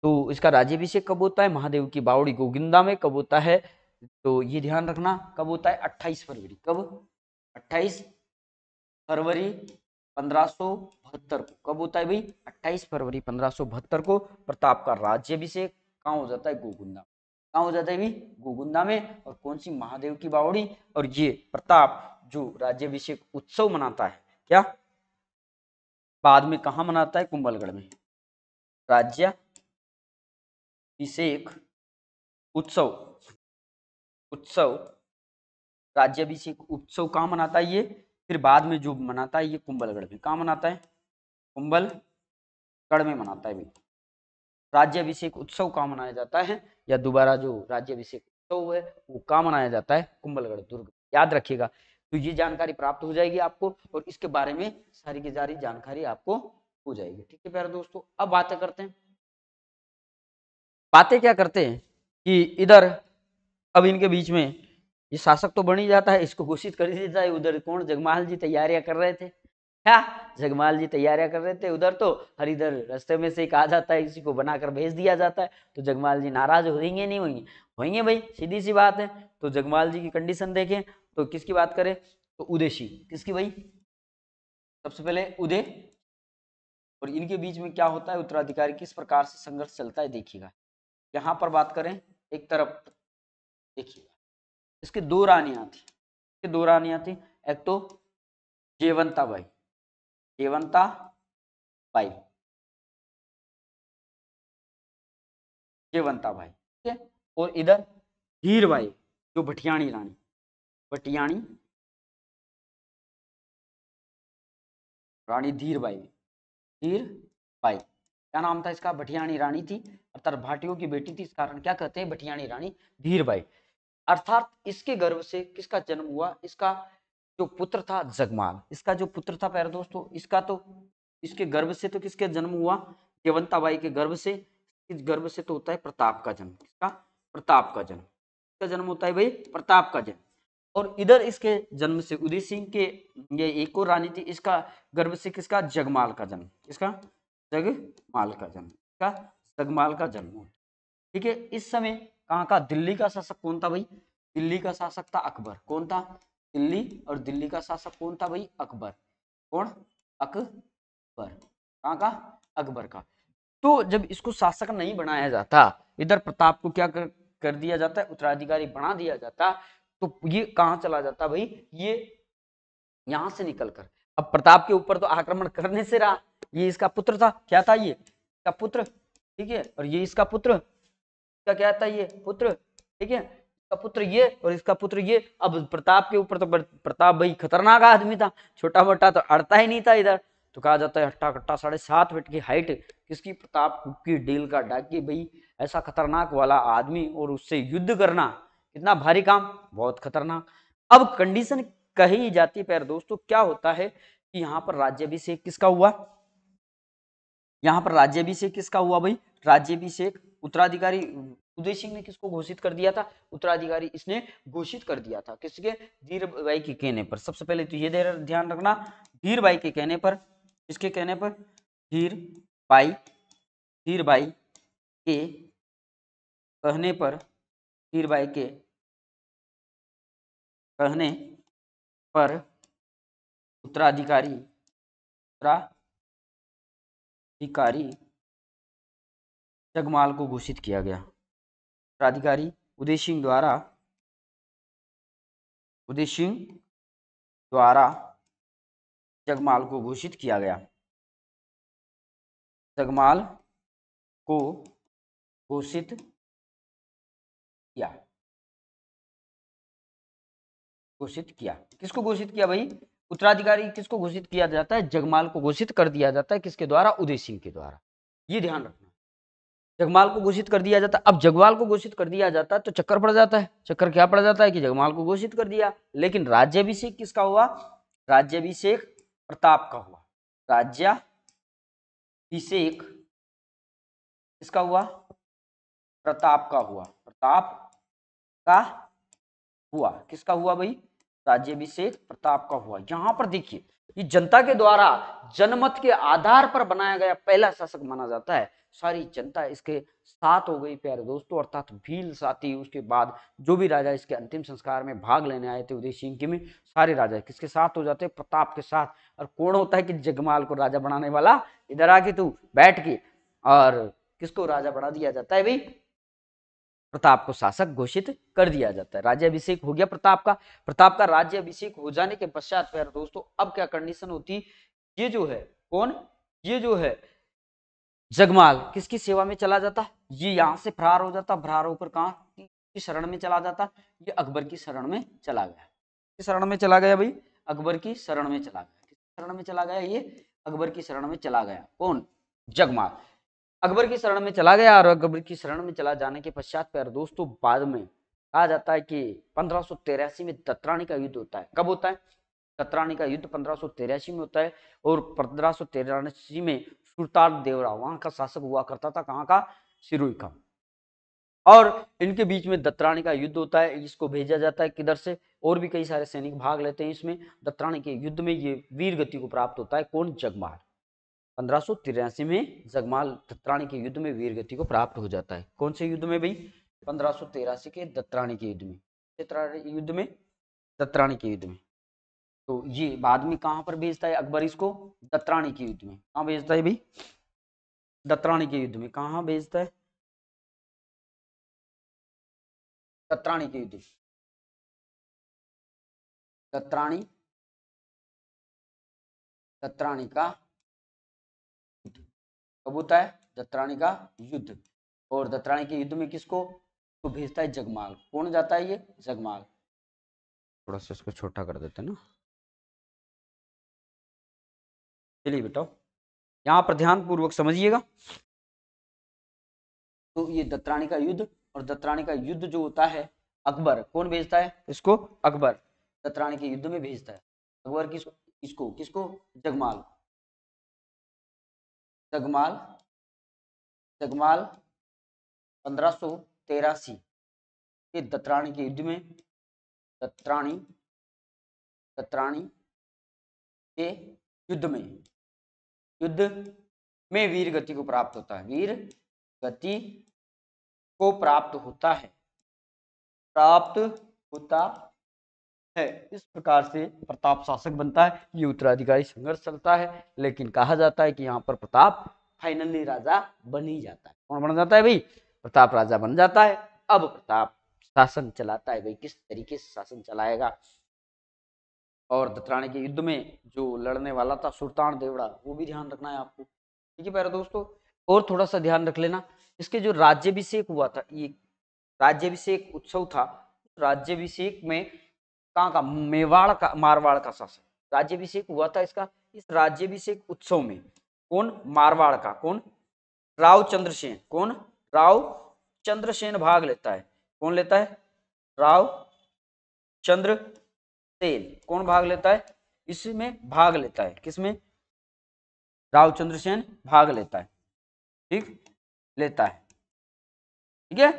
तो इसका राज्यभिषेक कब होता है महादेव की बावड़ी गोविंदा में कब होता है तो ये ध्यान रखना कब होता है अट्ठाईस फरवरी कब अट्ठाईस फरवरी पंद्रह बहत्तर को कब होता है भाई अट्ठाईस फरवरी पंद्रह बहत्तर को प्रताप का राज्यभिषेक कहाँ हो जाता है गोगुंदा कहाँ हो जाता है भाई गोगुंदा में और कौन सी महादेव की बावड़ी और ये प्रताप जो राज्यभिषेक उत्सव मनाता है क्या बाद में कहा मनाता है कुंभलगढ़ में राज्य अभिषेक उत्सव उत्सव अभिषेक उत्सव कहाँ मनाता है ये फिर बाद में जो मनाता है ये कुंभलगढ़ में कहाँ मनाता है कुंभलगढ़ में मनाता है राज्य अभिषेक उत्सव कहाँ मनाया जाता है या दोबारा जो अभिषेक उत्सव है वो कहाँ मनाया जाता है कुंभलगढ़ दुर्ग याद रखिएगा तो ये जानकारी प्राप्त हो जाएगी आपको और इसके बारे में सारी की सारी जानकारी आपको हो जाएगी ठीक है प्यारे दोस्तों अब बातें करते हैं बातें क्या करते हैं कि इधर अब इनके बीच में ये शासक तो बन ही जाता है इसको घोषित कर दिया है उधर कौन जगमाल जी तैयारियां कर रहे थे क्या जगमाल जी तैयारियां कर रहे थे उधर तो हर इधर रस्ते में से एक आ जाता है किसी को बनाकर भेज दिया जाता है तो जगमाल जी नाराज होंगे नहीं होंगे होंगे भाई सीधी सी बात है तो जगमाल जी की कंडीशन देखें तो किसकी बात करें तो उदेशी किसकी भाई सबसे पहले उदय और इनके बीच में क्या होता है उत्तराधिकारी किस प्रकार से संघर्ष चलता है देखिएगा यहाँ पर बात करें एक तरफ देखिए इसकी दो रानियां थी इसकी दो रानियां थी एक तो जेवंता बाई जेवंता बाई जेवंता भाई ठीक है और इधर हीर बाई जो भटियाणी रानी भटियाणी रानी धीर बाई धीर बाई क्या नाम था इसका भटियाणी रानी थी अर्थात भाटियों की बेटी थी इस कारण क्या कहते हैं भटियाणी रानी धीर भाई अर्थात इसके गर्भ से किसका जन्म हुआ इसका जो पुत्र था जगमाल इसका जो पुत्र था पैर दोस्तों इसका तो इसके गर्भ से तो किसके जन्म हुआ देवंताबाई के गर्भ से इस गर्भ से तो होता है प्रताप का जन्म किसका प्रताप का जन्म इसका जन्म होता है भाई प्रताप का जन्म और इधर इसके जन्म से उदय सिंह के ये एक और रानी थी इसका गर्भ से किसका जगमाल का जन्म किसका जगमाल का जन्म क्या जगमाल का जन्म हुआ ठीक है इस समय कहाँ का दिल्ली का शासक कौन था भाई दिल्ली का शासक था अकबर कौन था दिल्ली और दिल्ली का शासक कौन था भाई अकबर कौन अकबर कहाँ का अकबर का तो जब इसको शासक नहीं बनाया जाता इधर प्रताप को क्या कर, कर दिया जाता है उत्तराधिकारी बना दिया जाता तो ये कहाँ चला जाता भाई ये यहां से निकलकर अब प्रताप के ऊपर तो आक्रमण करने से रहा ये इसका पुत्र था क्या था ये इसका पुत्र ठीक है और ये इसका पुत्र इसका क्या था ये पुत्र ठीक है इसका पुत्र ये और इसका पुत्र ये अब प्रताप के ऊपर तो प्रताप भाई खतरनाक आदमी था छोटा मोटा तो अड़ता ही नहीं था इधर तो कहा जाता है हट्टा कट्टा साढ़े सात फीट की हाइट किसकी प्रताप की डील का डाकी भाई ऐसा खतरनाक वाला आदमी और उससे युद्ध करना कितना भारी काम बहुत खतरनाक अब कंडीशन कही जाती है दोस्तों क्या होता है कि यहाँ पर राज्यभिषेक किसका हुआ यहाँ पर राज्यभिषेक किसका हुआ भाई राज्यभिषेक उत्तराधिकारी उदय सिंह ने किसको घोषित कर दिया था उत्तराधिकारी इसने घोषित कर दिया था किसके धीर भाई के कहने पर सबसे पहले तो ये ध्यान रखना धीर भाई के कहने पर इसके कहने पर धीर बाई धीर भाई के कहने पर धीर भाई के कहने पर उत्तराधिकारी उत्तरा अधिकारी जगमाल को घोषित किया गया प्राधिकारी उदय सिंह द्वारा उदय सिंह द्वारा जगमाल को घोषित किया गया जगमाल को घोषित किया घोषित किया किसको घोषित किया भाई उत्तराधिकारी किसको घोषित किया जाता है जगमाल को घोषित कर दिया जाता है किसके द्वारा उदय सिंह के द्वारा ये ध्यान रखना जगमाल को घोषित कर दिया जाता है अब जगवाल को घोषित कर दिया जाता है तो चक्कर पड़ जाता है चक्कर क्या पड़ जाता है कि जगमाल को घोषित कर दिया लेकिन राज्यभिषेक किसका हुआ राज्यभिषेक प्रताप का हुआ राज्यभिषेक किसका हुआ प्रताप का हुआ प्रताप का हुआ किसका हुआ भाई राज्यभिषेक प्रताप का हुआ यहां पर देखिए ये जनता के द्वारा जनमत के आधार पर बनाया गया पहला शासक माना जाता है सारी जनता इसके साथ हो गई प्यारे दोस्तों अर्थात भील साथी उसके बाद जो भी राजा इसके अंतिम संस्कार में भाग लेने आए थे उदय सिंह के में सारे राजा किसके साथ हो जाते प्रताप के साथ और कौन होता है कि जगमाल को राजा बनाने वाला इधर आके तू बैठ के और किसको राजा बना दिया जाता है भाई प्रताप को शासक घोषित कर दिया जाता है राज्य अभिषेक हो गया प्रताप का प्रताप का राज्य अभिषेक हो जाने के पश्चात फिर दोस्तों अब क्या कंडीशन होती ये जो है कौन ये जो है जगमाल किसकी सेवा में चला जाता ये यहाँ से फरार हो जाता फरार होकर कहा शरण में चला जाता ये अकबर की शरण में चला गया किस शरण में चला गया भाई अकबर की शरण में चला गया किस शरण में चला गया ये अकबर की शरण में चला गया कौन जगमाल अकबर की शरण में चला गया और अकबर की शरण में चला जाने के पश्चात प्यार दोस्तों बाद में कहा जाता है कि पंद्रह में दत्राणी का युद्ध होता है कब होता है दत्राणी का युद्ध पंद्रह में होता है और पंद्रह में सुल्तान देवरा वहां का शासक हुआ करता था कहाँ का सिरोई का और इनके बीच में दत्राणी का युद्ध होता है इसको भेजा जाता है किधर से और भी कई सारे सैनिक भाग लेते हैं इसमें दत्राणी के युद्ध में ये वीर गति को प्राप्त होता है कौन जगमार पंद्रह में जगमाल दत्राणी के युद्ध में वीर गति को प्राप्त हो जाता है कौन से युद्ध में भाई पंद्रह के दत्राणी के युद्ध में युद्ध में दत्राणी के युद्ध में तो ये बाद में कहां पर भेजता है अकबर इसको दत्राणी के युद्ध में कहा भेजता है भाई दत्राणी के युद्ध में कहा भेजता है दत्राणी के युद्ध दत्राणी दत्राणी का कब होता है दत्राणी का युद्ध और दत्राणी के युद्ध में किसको को भेजता है जगमाल कौन जाता है ये जगमाल थोड़ा सा इसको छोटा कर देते ना चलिए बेटा यहाँ पर ध्यान पूर्वक समझिएगा तो ये दत्राणी का युद्ध और दत्राणी का युद्ध जो होता है अकबर कौन भेजता है इसको अकबर दत्राणी के युद्ध में भेजता है अकबर किसको किसको किसको जगमाल जगमाल जगमाल पंद्रह सौ तेरासी के दत्राणी के युद्ध में दत्राणी दत्राणी के युद्ध में युद्ध में वीर गति को प्राप्त होता है वीर गति को प्राप्त होता है प्राप्त होता है इस प्रकार से प्रताप शासक बनता है ये उत्तराधिकारी संघर्ष चलता है लेकिन कहा जाता है कि यहाँ पर प्रताप फाइनली राजा बन ही जाता है कौन बन जाता है भाई प्रताप राजा बन जाता है अब प्रताप शासन चलाता है भाई किस तरीके से शासन चलाएगा और दत्तराणी के युद्ध में जो लड़ने वाला था सुल्तान देवड़ा वो भी ध्यान रखना है आपको ठीक है प्यारे दोस्तों और थोड़ा सा ध्यान रख लेना इसके जो राज्यभिषेक हुआ था ये राज्यभिषेक उत्सव था राज्यभिषेक में कहाँ का मेवाड़ का मारवाड़ का शासक राज्यभिषेक हुआ था इसका इस राज्यभिषेक उत्सव में कौन मारवाड़ का कौन राव चंद्रसेन कौन राव चंद्रसेन भाग लेता है कौन लेता है राव चंद्र सेन कौन भाग लेता है इसमें भाग लेता है किसमें राव चंद्रसेन भाग लेता है ठीक लेता है ठीक है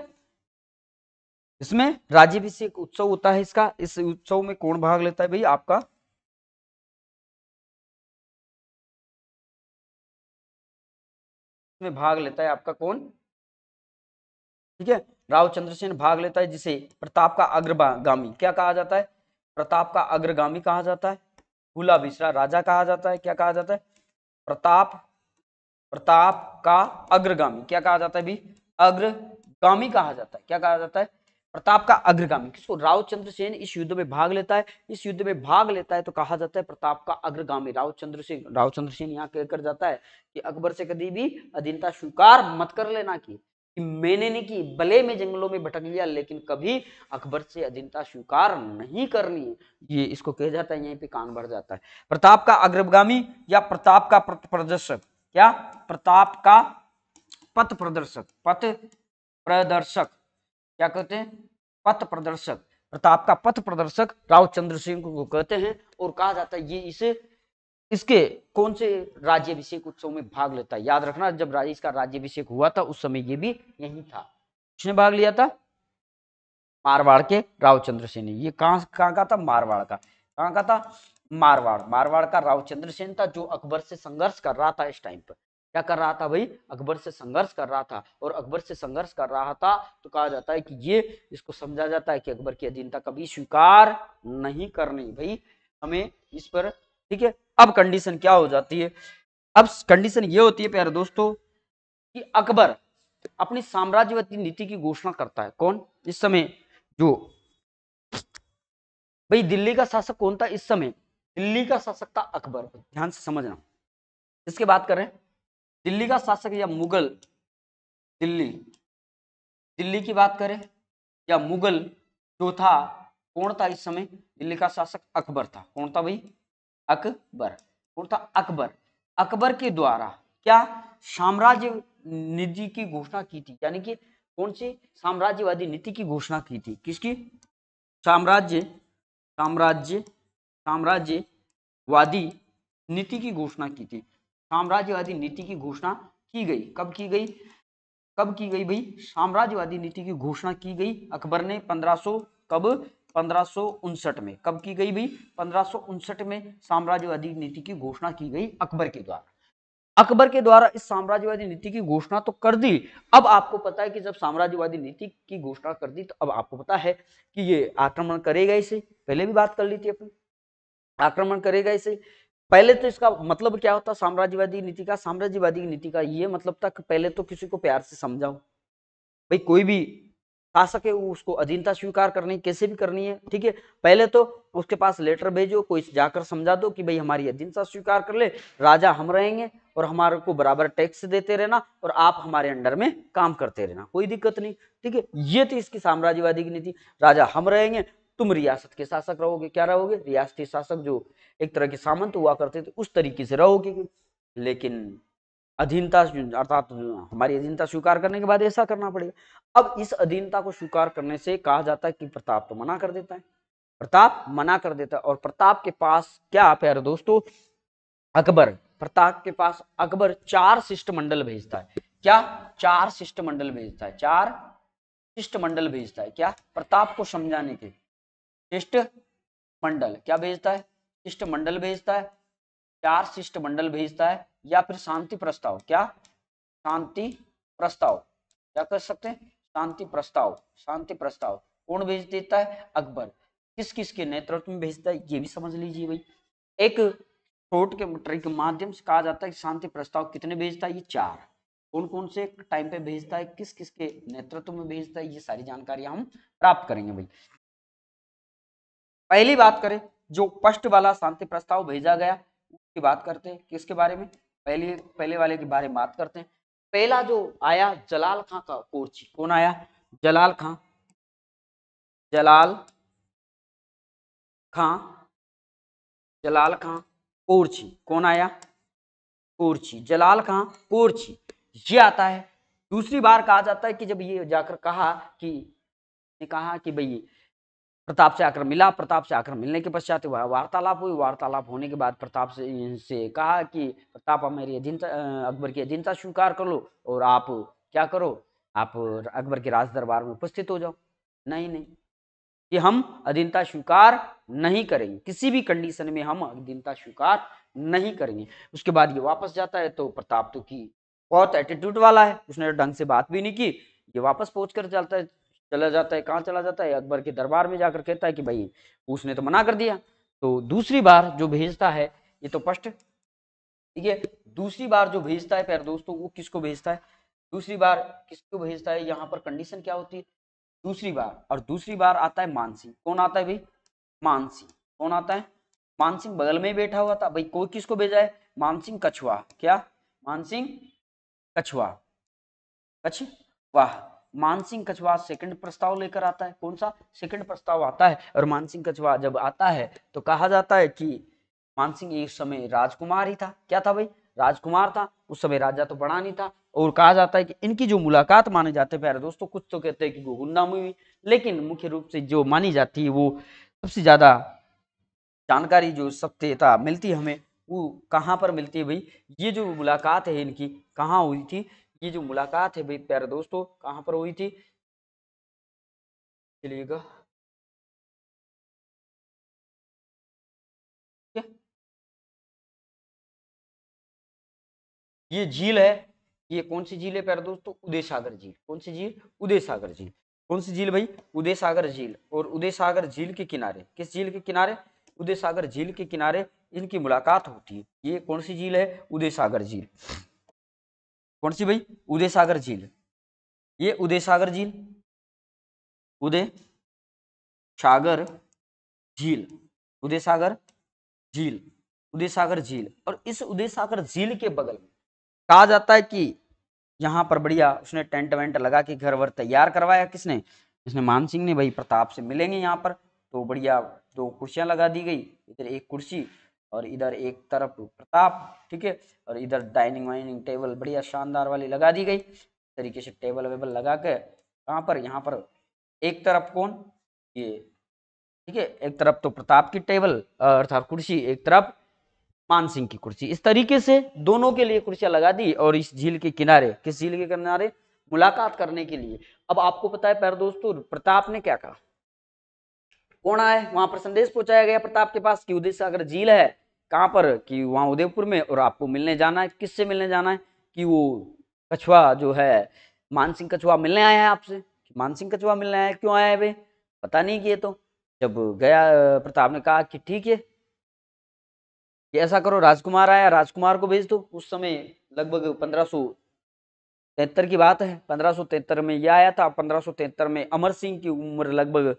इसमें राज्यभिषेक उत्सव होता है इसका इस उत्सव में कौन भाग लेता है भाई आपका में भाग लेता है आपका कौन ठीक है राव चंद्रसेन भाग लेता है जिसे प्रताप का अग्रगामी क्या कहा जाता है प्रताप का अग्रगामी कहा जाता है भूला बिश्रा राजा कहा जाता है क्या कहा जाता है प्रताप प्रताप का अग्रगामी क्या कहा जाता है भी अग्रगामी कहा जाता है क्या कहा जाता है प्रताप का अग्रगामी किसको रावचंद्र सेन इस युद्ध में भाग लेता है इस युद्ध में भाग लेता है तो कहा जाता है प्रताप का अग्रगामी रावचंद्र चंद्रसेन रावचंद्र चंद्रसेन यहाँ कहकर जाता है कि अकबर से कभी भी अधीनता स्वीकार मत कर लेना की कि मैंने नहीं की भले में जंगलों में भटक लिया लेकिन कभी अकबर से अधीनता स्वीकार नहीं करनी है ये इसको कह जाता है यहीं पे कान भर जाता है प्रताप का अग्रगामी या प्रताप का प्रदर्शक क्या प्रताप का पथ प्रदर्शक पथ प्रदर्शक क्या कहते हैं पथ प्रदर्शक प्रताप का पथ प्रदर्शक राव चंद्र सिंह को कहते हैं और कहा जाता है ये इसे इसके कौन से राज्य अभिषेक उत्सव में भाग लेता है याद रखना जब राज, इसका राज्य अभिषेक हुआ था उस समय ये भी यही था किसने भाग लिया था मारवाड़ के रावचंद्र सेन ने ये कहाँ कहाँ का था मारवाड़ का कहाँ का था मारवाड़ मारवाड़ का रावचंद्र सेन था जो अकबर से संघर्ष कर रहा था इस टाइम पर क्या कर रहा था भाई अकबर से संघर्ष कर रहा था और अकबर से संघर्ष कर रहा था तो कहा जाता है कि ये इसको समझा जाता है कि अकबर की अधीनता कभी स्वीकार नहीं करनी भाई हमें इस पर ठीक है अब कंडीशन क्या हो जाती है अब कंडीशन ये होती है प्यारे दोस्तों कि अकबर अपनी साम्राज्यवादी नीति की घोषणा करता है कौन इस समय जो भाई दिल्ली का शासक कौन था इस समय दिल्ली का शासक था अकबर ध्यान से समझना इसके बात कर रहे हैं दिल्ली का शासक या मुगल दिल्ली दिल्ली की बात करें या मुगल जो था कौन था इस समय दिल्ली का शासक अकबर था कौन था भाई अकबर कौन था अकबर अकबर के द्वारा क्या साम्राज्य निधि की घोषणा की थी यानी कि कौन सी साम्राज्यवादी नीति की घोषणा की थी किसकी साम्राज्य साम्राज्य साम्राज्यवादी नीति की घोषणा की थी साम्राज्यवादी नीति की घोषणा की गई कब की गई कब की गई भाई साम्राज्यवादी नीति की घोषणा की गई अकबर ने पंद्रह कब पंद्रह में कब की गई भाई पंद्रह में साम्राज्यवादी नीति की घोषणा की गई अकबर के द्वारा अकबर के द्वारा इस साम्राज्यवादी नीति की घोषणा तो कर दी अब आपको पता है कि जब साम्राज्यवादी नीति की घोषणा कर दी तो अब आपको पता है कि ये आक्रमण करेगा इसे पहले भी बात कर ली थी अपनी आक्रमण करेगा इसे पहले तो इसका मतलब क्या होता साम्राज्यवादी नीति का साम्राज्यवादी नीति का ये मतलब था कि पहले तो किसी को प्यार से समझाओ भाई कोई भी आ सके उसको अधीनता स्वीकार करनी कैसे भी करनी है ठीक है पहले तो उसके पास लेटर भेजो कोई जाकर समझा दो कि भाई हमारी अधीनता स्वीकार कर ले राजा हम रहेंगे और हमारे को बराबर टैक्स देते रहना और आप हमारे अंडर में काम करते रहना कोई दिक्कत नहीं ठीक है ये थी इसकी साम्राज्यवादी की नीति राजा हम रहेंगे तुम रियासत के शासक रहोगे क्या रहोगे रियासती शासक जो एक तरह के सामंत हुआ करते थे उस तरीके से रहोगे लेकिन अधीनता अर्थात हमारी अधीनता स्वीकार करने के बाद ऐसा करना पड़ेगा अब इस अधीनता को स्वीकार करने से कहा जाता है कि प्रताप तो मना कर देता है प्रताप मना कर देता है और प्रताप के पास क्या प्यारे दोस्तों अकबर प्रताप के पास अकबर चार शिष्टमंडल भेजता है क्या चार शिष्टमंडल भेजता है चार शिष्टमंडल भेजता है क्या प्रताप को समझाने के शिष्ट मंडल क्या भेजता है शिष्ट मंडल भेजता है चार शिष्ट मंडल भेजता है या फिर शांति प्रस्ताव क्या शांति प्रस्ताव क्या कर सकते हैं शांति प्रस्ताव शांति प्रस्ताव कौन भेज देता है अकबर किस किस के नेतृत्व में भेजता है ये भी समझ लीजिए भाई एक छोट के ट्रिक माध्यम से कहा जाता है कि शांति प्रस्ताव कितने भेजता है ये चार कौन कौन से टाइम पे भेजता है किस किस के नेतृत्व में भेजता है ये सारी जानकारी हम प्राप्त करेंगे भाई पहली बात करें जो फर्स्ट वाला शांति प्रस्ताव भेजा गया उसकी बात करते हैं किसके बारे में पहले पहले वाले के बारे में बात करते हैं पहला जो आया जलाल खां का कोर्ची कौन आया जलाल खां जलाल खां जलाल खां कोर्ची कौन आया कोर्ची जलाल खां कोर्ची ये आता है दूसरी बार कहा जाता है कि जब ये जाकर कहा कि ने कहा कि भाई प्रताप से आकर मिला प्रताप से आकर मिलने के पश्चात वह वार्तालाप हुई वार्तालाप होने के बाद प्रताप से कहा कि प्रताप आप मेरी अधीनता अकबर की अधीनता स्वीकार कर लो और आप क्या करो आप अकबर के राज दरबार में उपस्थित हो जाओ नहीं नहीं कि हम अधीनता स्वीकार नहीं करेंगे किसी भी कंडीशन में हम अधीनता स्वीकार नहीं करेंगे उसके बाद ये वापस जाता है तो प्रताप तो की बहुत एटीट्यूड वाला है उसने ढंग से बात भी नहीं की ये वापस पहुंच कर जाता है चला जाता है कहाँ चला जाता है अकबर के दरबार में जाकर कहता है कि भाई उसने तो मना कर दिया तो दूसरी बार जो भेजता है ये तो स्पष्ट ठीक है दूसरी बार जो भेजता है प्यार दोस्तों वो किसको भेजता है दूसरी बार किसको भेजता है यहाँ पर कंडीशन क्या होती है दूसरी बार और दूसरी बार आता है मानसिंह कौन आता है भाई मानसिंह कौन आता है मानसिंह बगल में बैठा हुआ था भाई कोई किसको भेजा है मानसिंह कछुआ क्या मानसिंह कछुआ कछुआ मानसिंह कछवा सेकंड प्रस्ताव लेकर आता है कौन सा सेकंड प्रस्ताव आता है और मानसिंह कछवा जब आता है तो कहा जाता है कि मानसिंह एक समय राजकुमार ही था क्या था भाई राजकुमार था उस समय राजा तो बड़ा नहीं था और कहा जाता है कि इनकी जो मुलाकात माने जाते हैं प्यारे दोस्तों कुछ तो कहते हैं कि गोगुंडा में हुई लेकिन मुख्य रूप से जो मानी जाती है वो सबसे ज्यादा जानकारी जो सत्यता मिलती है हमें वो कहाँ पर मिलती है भाई ये जो मुलाकात है इनकी कहाँ हुई थी ये जो मुलाकात है भाई प्यारे दोस्तों कहां पर हुई थी चलिएगा ये झील है ये कौन सी झील है प्यारे दोस्तों उदय सागर झील कौन सी झील उदय सागर झील कौन सी झील भाई उदय सागर झील और उदय सागर झील के किनारे किस झील के किनारे उदय सागर झील के किनारे इनकी मुलाकात होती है ये कौन सी झील है उदय सागर झील कौन सी भाई उदय सागर झील ये उदय सागर झील उदय सागर झील उदय सागर झील उदय सागर झील और इस उदय सागर झील के बगल में कहा जाता है कि यहाँ पर बढ़िया उसने टेंट वेंट लगा के घर वर तैयार करवाया किसने इसने मान सिंह ने भाई प्रताप से मिलेंगे यहाँ पर तो बढ़िया दो कुर्सियां लगा दी गई इधर एक कुर्सी और इधर एक तरफ प्रताप ठीक है और इधर डाइनिंग वाइनिंग टेबल बढ़िया शानदार वाली लगा दी गई तरीके से टेबल वेबल लगा के कहाँ पर यहाँ पर एक तरफ कौन ये ठीक है एक तरफ तो प्रताप की टेबल अर्थात कुर्सी एक तरफ मान सिंह की कुर्सी इस तरीके से दोनों के लिए कुर्सियां लगा दी और इस झील के किनारे किस झील के किनारे मुलाकात करने के लिए अब आपको पता है प्यार दोस्तों प्रताप ने क्या कहा कौन आए वहां पर संदेश पहुंचाया गया प्रताप के पास कि उदय सागर झील है कहाँ पर कि वहाँ उदयपुर में और आपको मिलने जाना है किससे मिलने जाना है कि वो कछुआ जो है मानसिंह कछुआ मिलने आया है आपसे मानसिंह कछुआ मिलने आया है क्यों आया है वे पता नहीं किए तो जब गया प्रताप ने कहा कि ठीक है कि ऐसा करो राजकुमार आया राजकुमार को भेज दो उस समय लगभग पंद्रह सौ की बात है पंद्रह सौ तिहत्तर में यह आया था पंद्रह सौ तिहत्तर में अमर सिंह की उम्र लगभग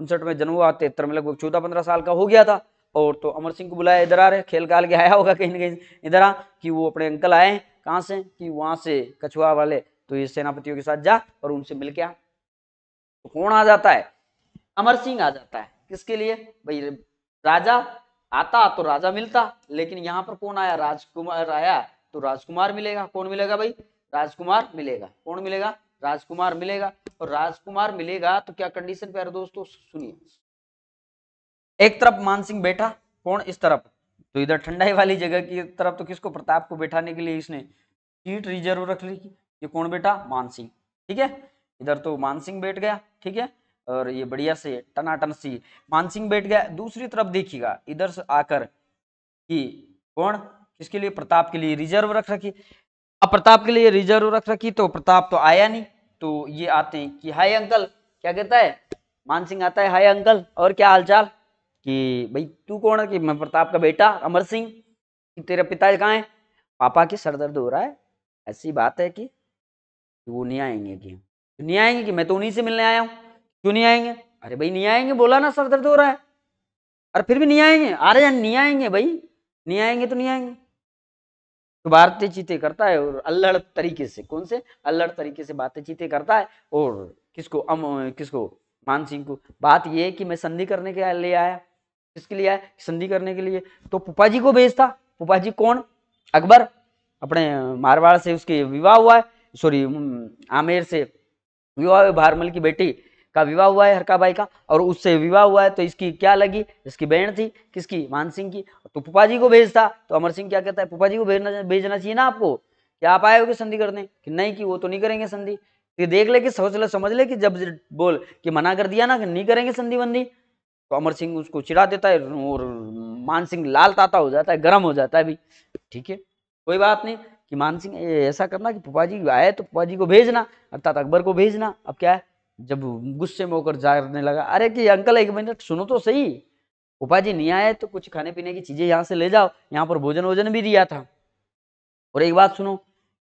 उनसठ में जन्म हुआ तिहत्तर में लगभग चौदह पंद्रह साल का हो गया था और तो अमर सिंह को बुलाया इधर आ रहे खेल काल के आया होगा कहीं ना कहीं इधर आ कि वो अपने अंकल आए कहाँ से कि वहां से कछुआ वाले तो ये सेनापतियों के साथ जा और उनसे मिल के आ तो कौन आ जाता है अमर सिंह आ जाता है किसके लिए भाई राजा आता तो राजा मिलता लेकिन यहाँ पर कौन आया राजकुमार आया तो राजकुमार मिलेगा कौन मिलेगा भाई राजकुमार मिलेगा कौन मिलेगा राजकुमार मिलेगा और राजकुमार मिलेगा तो क्या कंडीशन पे दोस्तों सुनिए एक तरफ मानसिंह बैठा कौन इस तरफ तो इधर ठंडाई वाली जगह की तरफ तो किसको प्रताप को बैठाने के लिए इसने सीट रिजर्व रख ली ये कौन बैठा मानसिंह ठीक है इधर तो मानसिंह बैठ गया ठीक है और ये बढ़िया से टनाटन सी मानसिंह बैठ गया दूसरी तरफ देखिएगा इधर से आकर कि कौन किसके लिए प्रताप के लिए रिजर्व रख रखी अब प्रताप के लिए रिजर्व रख रखी तो प्रताप तो आया नहीं तो ये आते हैं कि हाय अंकल क्या कहता है मानसिंह आता है हाय अंकल और क्या हालचाल कि भाई तू कौन है कि मैं प्रताप का बेटा अमर सिंह कि तेरे पिता कहाँ हैं पापा की सर दर्द हो रहा है ऐसी बात है कि वो नहीं आएंगे कि नहीं आएंगे कि मैं तो उन्हीं से मिलने आया हूँ क्यों नहीं आएंगे अरे भाई नहीं आएंगे बोला ना सर दर्द हो रहा है अरे फिर भी नहीं आएंगे अरे यार नहीं आएंगे भाई नहीं आएंगे तो नहीं आएंगे तो बातें चीते करता है और अल्लड़ तरीके से कौन से अल्लड़ तरीके से बातें चीते करता है और किसको अम किसको मान सिंह को बात यह है कि मैं संधि करने के लिए आया किसके लिए आया संधि करने के लिए तो पुपा जी को भेजता पुपा जी कौन अकबर अपने मारवाड़ से उसके विवाह हुआ है सॉरी आमेर से विवाह हुआ भारमल की बेटी का विवाह हुआ है हरका भाई का और उससे विवाह हुआ है तो इसकी क्या लगी इसकी बहन थी किसकी मान सिंह की तो पुपा जी को भेजता तो अमर सिंह क्या कहता है पुपा जी को भेजना भेजना चाहिए ना आपको क्या आप आए हो संधि करने कि नहीं कि वो तो नहीं करेंगे संधि फिर तो देख ले कि सोच ले समझ ले कि जब बोल कि मना कर दिया ना कि नहीं करेंगे संधि बंदी तो अमर सिंह उसको चिड़ा देता है और मान सिंह लाल ताता हो जाता है गर्म हो जाता है भी ठीक है कोई बात नहीं कि मान सिंह ऐसा करना कि पुपा जी आए तो पुपा जी को भेजना अर्थात अकबर को भेजना अब क्या है जब गुस्से में होकर जाने लगा अरे कि अंकल एक मिनट सुनो तो सही पुपा जी नहीं आए तो कुछ खाने पीने की चीज़ें यहाँ से ले जाओ यहाँ पर भोजन वोजन भी दिया था और एक बात सुनो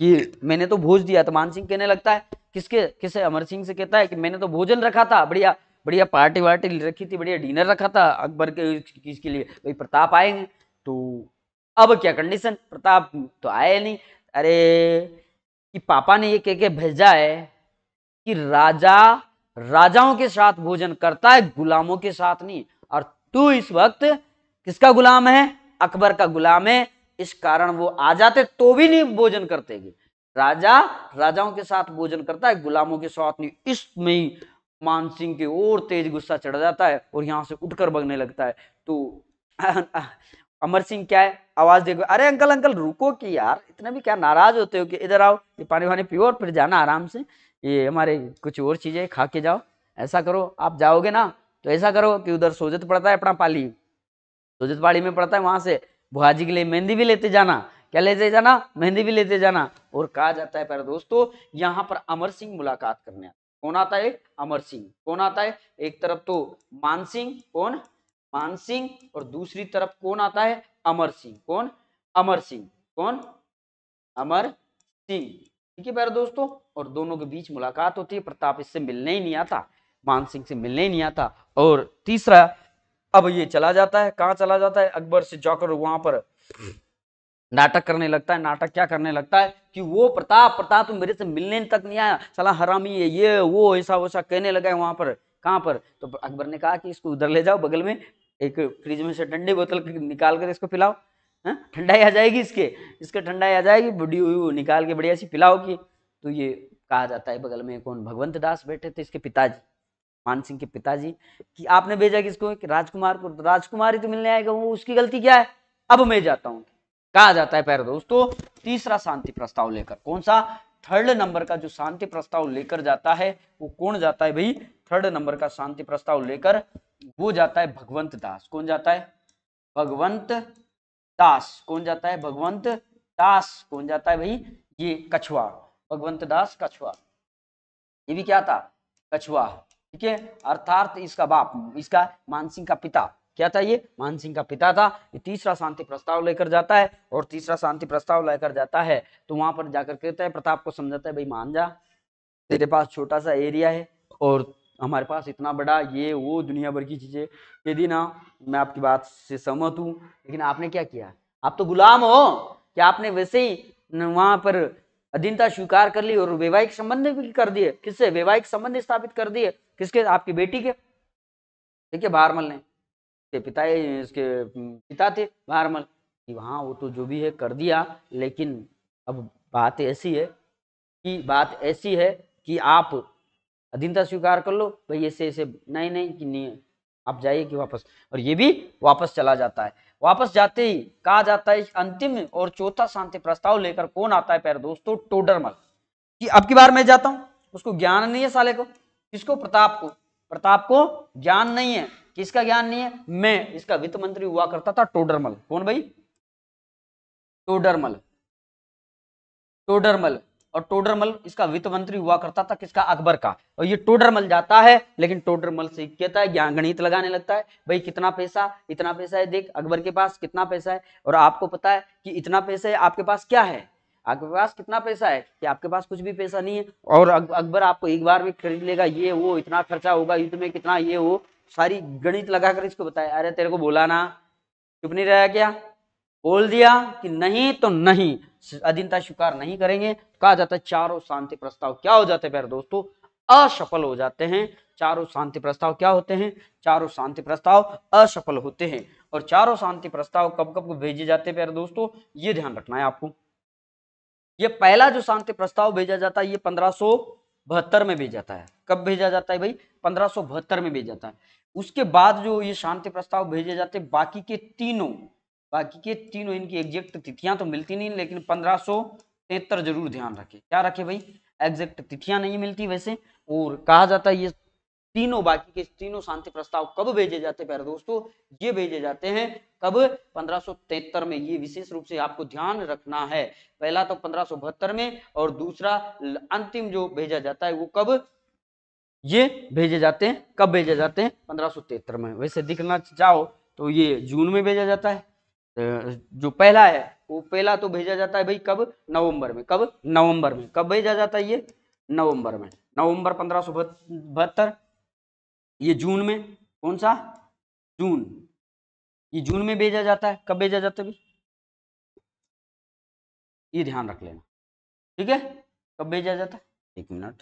कि मैंने तो भोज दिया तो मान सिंह कहने लगता है किसके किसे अमर सिंह से कहता है कि मैंने तो भोजन रखा था बढ़िया बढ़िया पार्टी वार्टी रखी थी बढ़िया डिनर रखा था अकबर के किसके लिए भाई प्रताप आएंगे तो अब क्या कंडीशन प्रताप तो आए नहीं अरे कि पापा ने ये कह के भेजा है कि राजा राजाओं के साथ भोजन करता है गुलामों के साथ नहीं और तू इस वक्त किसका गुलाम है अकबर का गुलाम है इस कारण वो आ जाते तो भी नहीं भोजन करते राजा राजाओं के साथ भोजन करता है गुलामों के साथ नहीं इसमें मान सिंह के और तेज गुस्सा चढ़ जाता है और यहाँ से उठकर भगने लगता है तो अमर सिंह क्या है आवाज देखो अरे अंकल अंकल रुको कि यार इतना भी क्या नाराज होते हो कि इधर आओ ये पानी वानी पियो और फिर जाना आराम से ये हमारे कुछ और चीजें खा के जाओ ऐसा करो आप जाओगे ना तो ऐसा करो कि उधर सोजत पड़ता है अपना पाली सोजत पाली में पड़ता है वहां से भुआजी के लिए मेहंदी भी लेते जाना क्या लेते जाना मेहंदी भी लेते जाना और कहा जाता है पर दोस्तों यहाँ पर अमर सिंह मुलाकात करने कौन आता है अमर सिंह कौन आता है एक तरफ तो मान सिंह कौन मान सिंह और दूसरी तरफ कौन आता है अमर सिंह कौन अमर सिंह कौन अमर सिंह ठीक है प्यारे दोस्तों और दोनों के बीच मुलाकात होती है प्रताप इससे मिलने ही नहीं आता मान सिंह से मिलने ही नहीं आता और तीसरा अब ये चला जाता है कहाँ चला जाता है अकबर से जाकर वहां पर नाटक करने लगता है नाटक क्या करने लगता है कि वो प्रताप प्रताप तो मेरे से मिलने तक नहीं आया सला हरामी है ये वो ऐसा वैसा कहने लगा है वहां पर कहाँ पर तो अकबर ने कहा कि इसको उधर ले जाओ बगल में एक फ्रिज में से ठंडी बोतल निकाल कर इसको पिलाओ हाँ? ठंडाई आ जाएगी इसके इसके ठंडाई आ जाएगी बुढ़ी निकाल के बढ़िया सी पिलाओगी तो ये कहा जाता है बगल में कौन भगवंत दास बैठे थे इसके पिताजी मान सिंह के पिताजी कि आपने भेजा किसको कि राजकुमार को तो राजकुमार ही तो मिलने आएगा वो उसकी गलती क्या है अब मैं जाता हूँ कहा जाता है प्यारे दोस्तों तीसरा शांति प्रस्ताव लेकर कौन सा थर्ड नंबर का जो शांति प्रस्ताव लेकर जाता है वो कौन जाता है भाई थर्ड नंबर का शांति प्रस्ताव लेकर वो जाता है भगवंत दास कौन जाता है भगवंत दास कौन जाता है भगवंत दास कौन जाता है भाई ये कछुआ भगवंत दास कछुआ ये भी क्या था कछुआ ठीक है अर्थात इसका बाप इसका मानसिंह का पिता क्या था ये मानसिंह का पिता था ये तीसरा शांति प्रस्ताव लेकर जाता है और तीसरा शांति प्रस्ताव लेकर जाता है तो वहां पर जाकर कहता है प्रताप को समझाता है भाई मान जा तेरे पास छोटा सा एरिया है और हमारे पास इतना बड़ा ये वो दुनिया भर की चीजें यदि ना मैं आपकी बात से सहमत हूँ लेकिन आपने क्या किया आप तो गुलाम हो क्या आपने वैसे ही वहां पर अधीनता स्वीकार कर ली और वैवाहिक संबंध भी कर दिए किससे वैवाहिक संबंध स्थापित कर दिए किसके आपकी बेटी के ठीक है बारमल ने के पिता इसके पिता थे भारमल कि वहाँ वो तो जो भी है कर दिया लेकिन अब बात ऐसी है कि बात ऐसी है कि आप अधीनता स्वीकार कर लो भाई ऐसे ऐसे नहीं नहीं कि नहीं आप जाइए कि वापस और ये भी वापस चला जाता है वापस जाते ही कहा जाता है अंतिम और चौथा शांति प्रस्ताव लेकर कौन आता है पैर दोस्तों टोडरमल कि अब की बार मैं जाता हूँ उसको ज्ञान नहीं है साले को किसको प्रताप को प्रताप को ज्ञान नहीं है किसका ज्ञान नहीं है मैं इसका वित्त मंत्री हुआ करता था टोडरमल कौन भाई टोडरमल टोडरमल और टोडरमल इसका वित्त मंत्री हुआ करता था किसका अकबर का और ये टोडरमल जाता है लेकिन टोडरमल से कहता है ज्ञान गणित लगाने लगता है भाई कितना पैसा इतना पैसा है देख अकबर के पास कितना पैसा है और आपको पता है कि इतना पैसा है आपके पास क्या है आपके पास कितना पैसा है कि आपके पास कुछ भी पैसा नहीं है और अकबर आपको एक बार में खरीद लेगा ये वो इतना खर्चा होगा युद्ध में कितना ये वो सारी गणित लगाकर इसको बताया अरे तेरे को बोला ना चुप नहीं रहा क्या बोल दिया कि नहीं तो नहीं अधीनता स्वीकार नहीं करेंगे कहा जाता है चारों शांति प्रस्ताव क्या हो जाते हैं दोस्तों असफल हो जाते हैं चारों शांति प्रस्ताव क्या होते हैं चारों शांति प्रस्ताव असफल होते हैं और चारों शांति प्रस्ताव कब कब भेजे जाते हैं दोस्तों ये ध्यान रखना है आपको ये पहला जो शांति प्रस्ताव भेजा जाता है ये पंद्रह में भेजा जाता है कब भेजा जाता है भाई पंद्रह में भेजा जाता है उसके बाद जो ये शांति प्रस्ताव भेजे जाते बाकी के तीनों बाकी के तीनों इनकी एग्जैक्ट तिथियां तो मिलती नहीं लेकिन पंद्रह जरूर ध्यान रखे क्या रखे भाई एग्जैक्ट तिथियां नहीं मिलती वैसे और कहा जाता है ये तीनों बाकी के तीनों शांति प्रस्ताव कब भेजे जाते प्यारे दोस्तों ये भेजे जाते हैं कब पंद्रह में ये विशेष रूप से आपको ध्यान रखना है पहला तो पंद्रह में और दूसरा अंतिम जो भेजा जाता है वो कब ये भेजे जाते हैं कब भेजे जाते हैं पंद्रह में वैसे दिखना चाहो तो ये जून में भेजा जाता है जो पहला है वो पहला तो भेजा जाता है भाई कब नवंबर में कब नवंबर में कब भेजा जाता है ये नवंबर में नवंबर पंद्रह ये जून में कौन सा जून ये जून में भेजा जाता है कब भेजा जाता है भाई ये ध्यान रख लेना ठीक है कब भेजा जाता है एक मिनट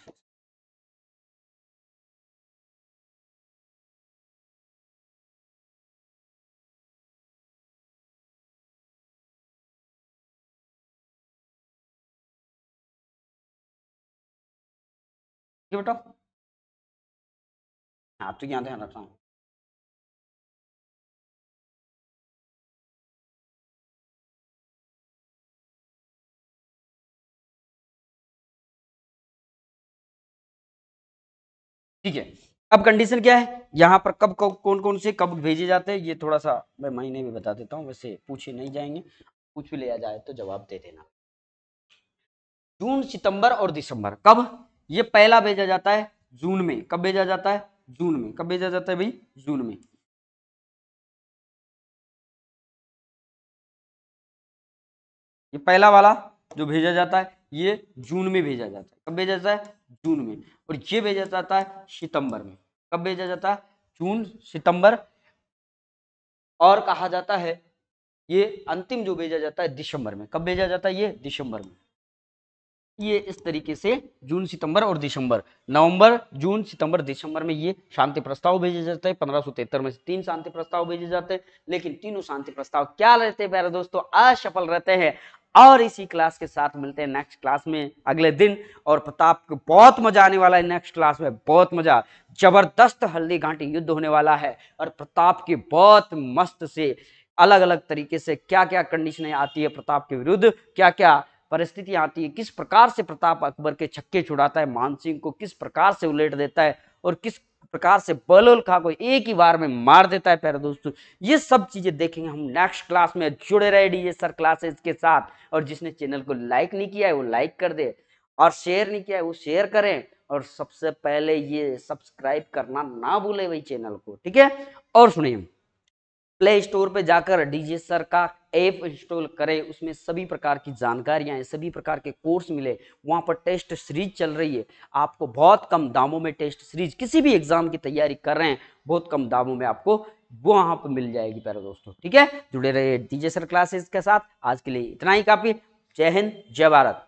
तो बेटा आप तो यहाँ ध्यान रखना ठीक है अब कंडीशन क्या है यहाँ पर कब कब कौन कौन से कब भेजे जाते हैं ये थोड़ा सा मैं महीने भी बता देता हूँ वैसे पूछे नहीं जाएंगे कुछ भी लिया जाए तो जवाब दे देना जून सितंबर और दिसंबर कब ये पहला भेजा जाता है जून में कब भेजा जाता है जून में कब भेजा जाता है भाई जून में ये पहला वाला जो भेजा जाता है ये जून में भेजा जाता है कब भेजा जाता है जून में और ये भेजा जाता है सितंबर में कब भेजा जाता है जून सितंबर और कहा जाता है ये अंतिम जो भेजा जाता है दिसंबर में कब भेजा जाता है ये दिसंबर में ये इस तरीके से जून सितंबर और दिसंबर नवंबर जून सितंबर दिसंबर में ये शांति प्रस्ताव भेजे जाते हैं पंद्रह सौ में तीन शांति प्रस्ताव भेजे जाते हैं लेकिन तीनों शांति प्रस्ताव क्या रहते हैं प्यारे दोस्तों असफल रहते हैं और इसी क्लास के साथ मिलते हैं नेक्स्ट क्लास में अगले दिन और प्रताप को बहुत मजा आने वाला है नेक्स्ट क्लास में बहुत मजा जबरदस्त हल्दी घाटी युद्ध होने वाला है और प्रताप की बहुत मस्त से अलग अलग तरीके से क्या क्या कंडीशनें आती है प्रताप के विरुद्ध क्या क्या परिस्थितियां आती है किस प्रकार से प्रताप अकबर के छक्के छुड़ाता है मानसिंह को किस प्रकार से उलेट देता है और किस प्रकार से बलोल खा को एक ही बार में मार देता है प्यारे दोस्तों ये सब चीज़ें देखेंगे हम नेक्स्ट क्लास में जुड़े रहे डीजे सर क्लासेस के साथ और जिसने चैनल को लाइक नहीं किया है वो लाइक कर दे और शेयर नहीं किया है वो शेयर करें और सबसे पहले ये सब्सक्राइब करना ना भूले भाई चैनल को ठीक है और सुनिए प्ले स्टोर पर जाकर डीजे सर का ऐप इंस्टॉल करें उसमें सभी प्रकार की जानकारियाँ सभी प्रकार के कोर्स मिले वहाँ पर टेस्ट सीरीज चल रही है आपको बहुत कम दामों में टेस्ट सीरीज किसी भी एग्ज़ाम की तैयारी कर रहे हैं बहुत कम दामों में आपको वहाँ पर मिल जाएगी पहले दोस्तों ठीक है जुड़े रहिए डीजे सर क्लासेस के साथ आज के लिए इतना ही काफ़ी जय हिंद जय भारत